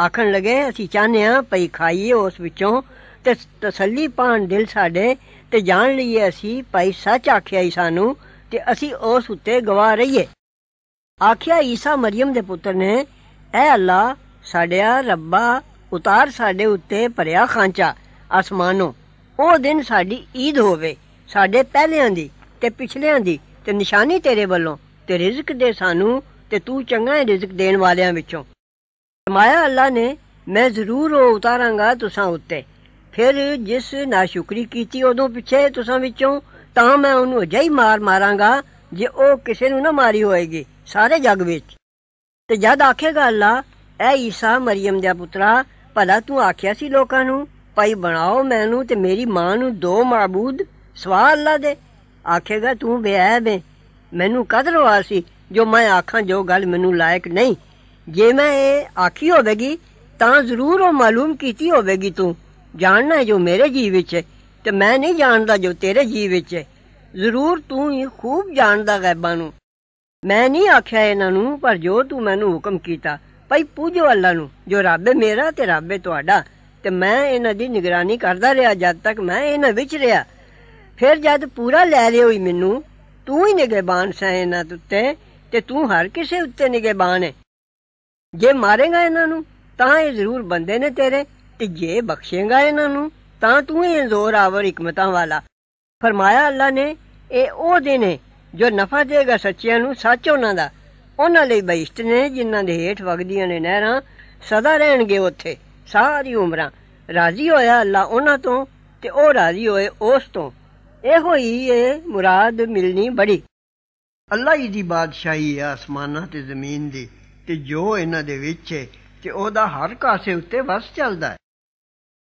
ਆਖਣ ਲਗੇ ਅਸੀਂ ਚਾਹਨੇ ਆ ਪਈ ਖਾਈਏ ਉਸ ਵਿੱਚੋਂ ਤੇ ਤਸੱਲੀ ਪਾਣ ਦਿਲ ਸਾਡੇ ਤੇ ਜਾਣ ਲਈਏ ਅਸੀਂ ਭਾਈ ਸੱਚ ਆਖਿਆ ਈ ਸਾਨੂੰ ਤੇ ਅਸੀਂ ਉਸ ਉੱਤੇ ਗਵਾ ਰਹੀਏ ਆਖਿਆ ਈਸਾ ਮਰੀਮ ਦੇ ਪੁੱਤਰ ਨੇ ਐ ਅੱਲਾ ਸਾਡਿਆ ਰੱਬਾ ਉਤਾਰ ਸਾਡੇ ਉੱਤੇ ਭਰਿਆ ਖਾਂਚਾ ਅਸਮਾਨੋਂ ਉਹ ਦਿਨ ਸਾਡੀ ਈਦ ਹੋਵੇ ਸਾਡੇ ਪਹਿਲਿਆਂ ਦੀ ਤੇ ਪਿਛਲਿਆਂ ਦੀ ਤੇ ਨਿਸ਼ਾਨੀ ਤੇਰੇ ਵੱਲੋਂ ਤੇ ਰਿਜ਼ਕ ਦੇ ਸਾਨੂੰ ਤੇ ਤੂੰ ਚੰਗਾ ਹੈ ਰਿਜ਼ਕ ਦੇਣ ਵਾਲਿਆਂ ਵਿੱਚੋਂ ਮਾਇਆ ਅੱਲਾ ਨੇ ਮੈਂ ਜ਼ਰੂਰ ਉਹ ਉਤਾਰਾਂਗਾ ਤੁਸਾਂ ਉੱਤੇ ਫਿਰ ਜਿਸ ਨਾਸ਼ੁਕਰੀ ਕੀਤੀ ਉਦੋਂ ਪਿੱਛੇ ਤੁਸਾਂ ਵਿੱਚੋਂ ਤਾਂ ਮੈਂ ਉਹਨੂੰ ਅਜਾਈ ਮਾਰ ਮਾਰਾਂਗਾ ਜੇ ਉਹ ਕਿਸੇ ਨੂੰ ਨਾ ਮਾਰੀ ਹੋਏਗੀ ਸਾਰੇ ਜੱਗ ਵਿੱਚ ਤੇ ਜਦ ਆਖੇਗਾ ਅੱਲਾ ਐ ਈਸਾ ਮਰੀਮ ਦੇ ਪੁੱਤਰਾ ਭਲਾ ਤੂੰ ਆਖਿਆ ਸੀ ਲੋਕਾਂ ਨੂੰ ਭਾਈ ਬਣਾਓ ਮੈਨੂੰ ਤੇ ਮੇਰੀ ਮਾਂ ਨੂੰ ਦੋ ਮਾਬੂਦ ਸਵਾ ਅੱਲਾ ਦੇ ਆਖੇਗਾ ਤੂੰ ਬੇਅਬ ਹੈ ਮੈਨੂੰ ਕਦਰ ਵਾਸੀ ਜੋ ਮੈਂ ਆਖਾਂ ਜੋ ਗੱਲ ਮੈਨੂੰ ਲਾਇਕ ਨਹੀਂ ਜੇ ਮੈਂ ਇਹ ਆਖੀ ਹੋਵੇਗੀ ਤਾਂ ਜ਼ਰੂਰ ਉਹ ਮਾਲੂਮ ਕੀਤੀ ਹੋਵੇਗੀ ਤੂੰ ਜਾਣਨਾ ਜੋ ਮੇਰੇ ਜੀ ਵਿੱਚ ਹੈ ਤੇ ਮੈਂ ਨਹੀਂ ਜਾਣਦਾ ਜੋ ਤੇਰੇ ਜੀ ਵਿੱਚ ਹੈ ਜ਼ਰੂਰ ਤੂੰ ਹੀ ਖੂਬ ਜਾਣਦਾ ਗੈਬਾਂ ਨੂੰ ਮੈਂ ਨਹੀਂ ਆਖਿਆ ਇਹਨਾਂ ਨੂੰ ਪਰ ਜੋ ਤੂੰ ਮੈਨੂੰ ਹੁਕਮ ਕੀਤਾ ਭਾਈ ਪੂਜੋ ਅੱਲਾ ਨੂੰ ਜੋ ਰੱਬ ਹੈ ਮੇਰਾ ਤੇ ਰੱਬ ਹੈ ਤੁਹਾਡਾ ਤੇ ਮੈਂ ਇਹਨਾਂ ਦੀ ਨਿਗਰਾਨੀ ਕਰਦਾ ਰਿਹਾ ਜਦ ਤੱਕ ਮੈਂ ਇਹਨਾਂ ਵਿੱਚ ਰਿਹਾ ਫਿਰ ਜਦ ਪੂਰਾ ਲੈ ਲਿਓ ਹੀ ਮੈਨੂੰ ਤੂੰ ਹੀ ਨਿਗਹਿਬਾਨ ਸੈਂ ਇਹਨਾਂ ਉੱਤੇ ਤੇ ਤੂੰ ਹਰ ਕਿਸੇ ਉੱਤੇ ਨਿਗਹਿਬਾਨ ਹੈ ਜੇ ਮਾਰੇਗਾ ਇਹਨਾਂ ਨੂੰ ਤਾਂ ਇਹ ਜ਼ਰੂਰ ਬੰਦੇ ਨੇ ਤੇਰੇ ਤੇ ਜੇ ਬਖਸ਼ੇਗਾ ਇਹਨਾਂ ਨੂੰ ਤਾਂ ਤੂੰ ਹੀ ਜ਼ੋਰ ਆਵਰ ਹਕਮਤਾਂ ਵਾਲਾ ਫਰਮਾਇਆ ਅੱਲਾ ਨੇ ਇਹ ਉਹ ਦਿਨ ਹੈ ਜੋ ਨਫਾ ਦੇਗਾ ਸੱਚਿਆਂ ਨੂੰ ਸੱਚ ਉਹਨਾਂ ਦਾ ਉਹਨਾਂ ਲਈ ਬਈਸ਼ਤ ਨੇ ਜਿਨ੍ਹਾਂ ਦੇ ਹੇਠ ਵਗਦੀਆਂ ਨੇ ਨਹਿਰਾਂ ਸਦਾ ਰਹਿਣਗੇ ਉੱਥੇ ਸਾਰੀ ਉਮਰਾਂ ਰਾਜ਼ੀ ਹੋਇਆ ਅੱਲਾ ਉਹਨਾਂ ਤੋਂ ਤੇ ਉਹ ਰਾਜ਼ੀ ਹੋਏ ਉਸ ਤੋਂ ਇਹੋ ਹੀ ਏ ਮੁਰਾਦ ਮਿਲਣੀ ਬੜੀ ਅੱਲਾ ਹੀ ਦੀ ਬਾਦਸ਼ਾਹੀ ਹੈ ਅਸਮਾਨਾਂ ਤੇ ਜ਼ਮੀਨ ਦੀ ਤੇ ਜੋ ਇਹਨਾਂ ਦੇ ਵਿੱਚ ਹੈ ਤੇ ਉਹਦਾ ਹਰ ਕਾਸੇ ਉੱਤੇ ਵਸ ਚੱਲਦਾ ਹੈ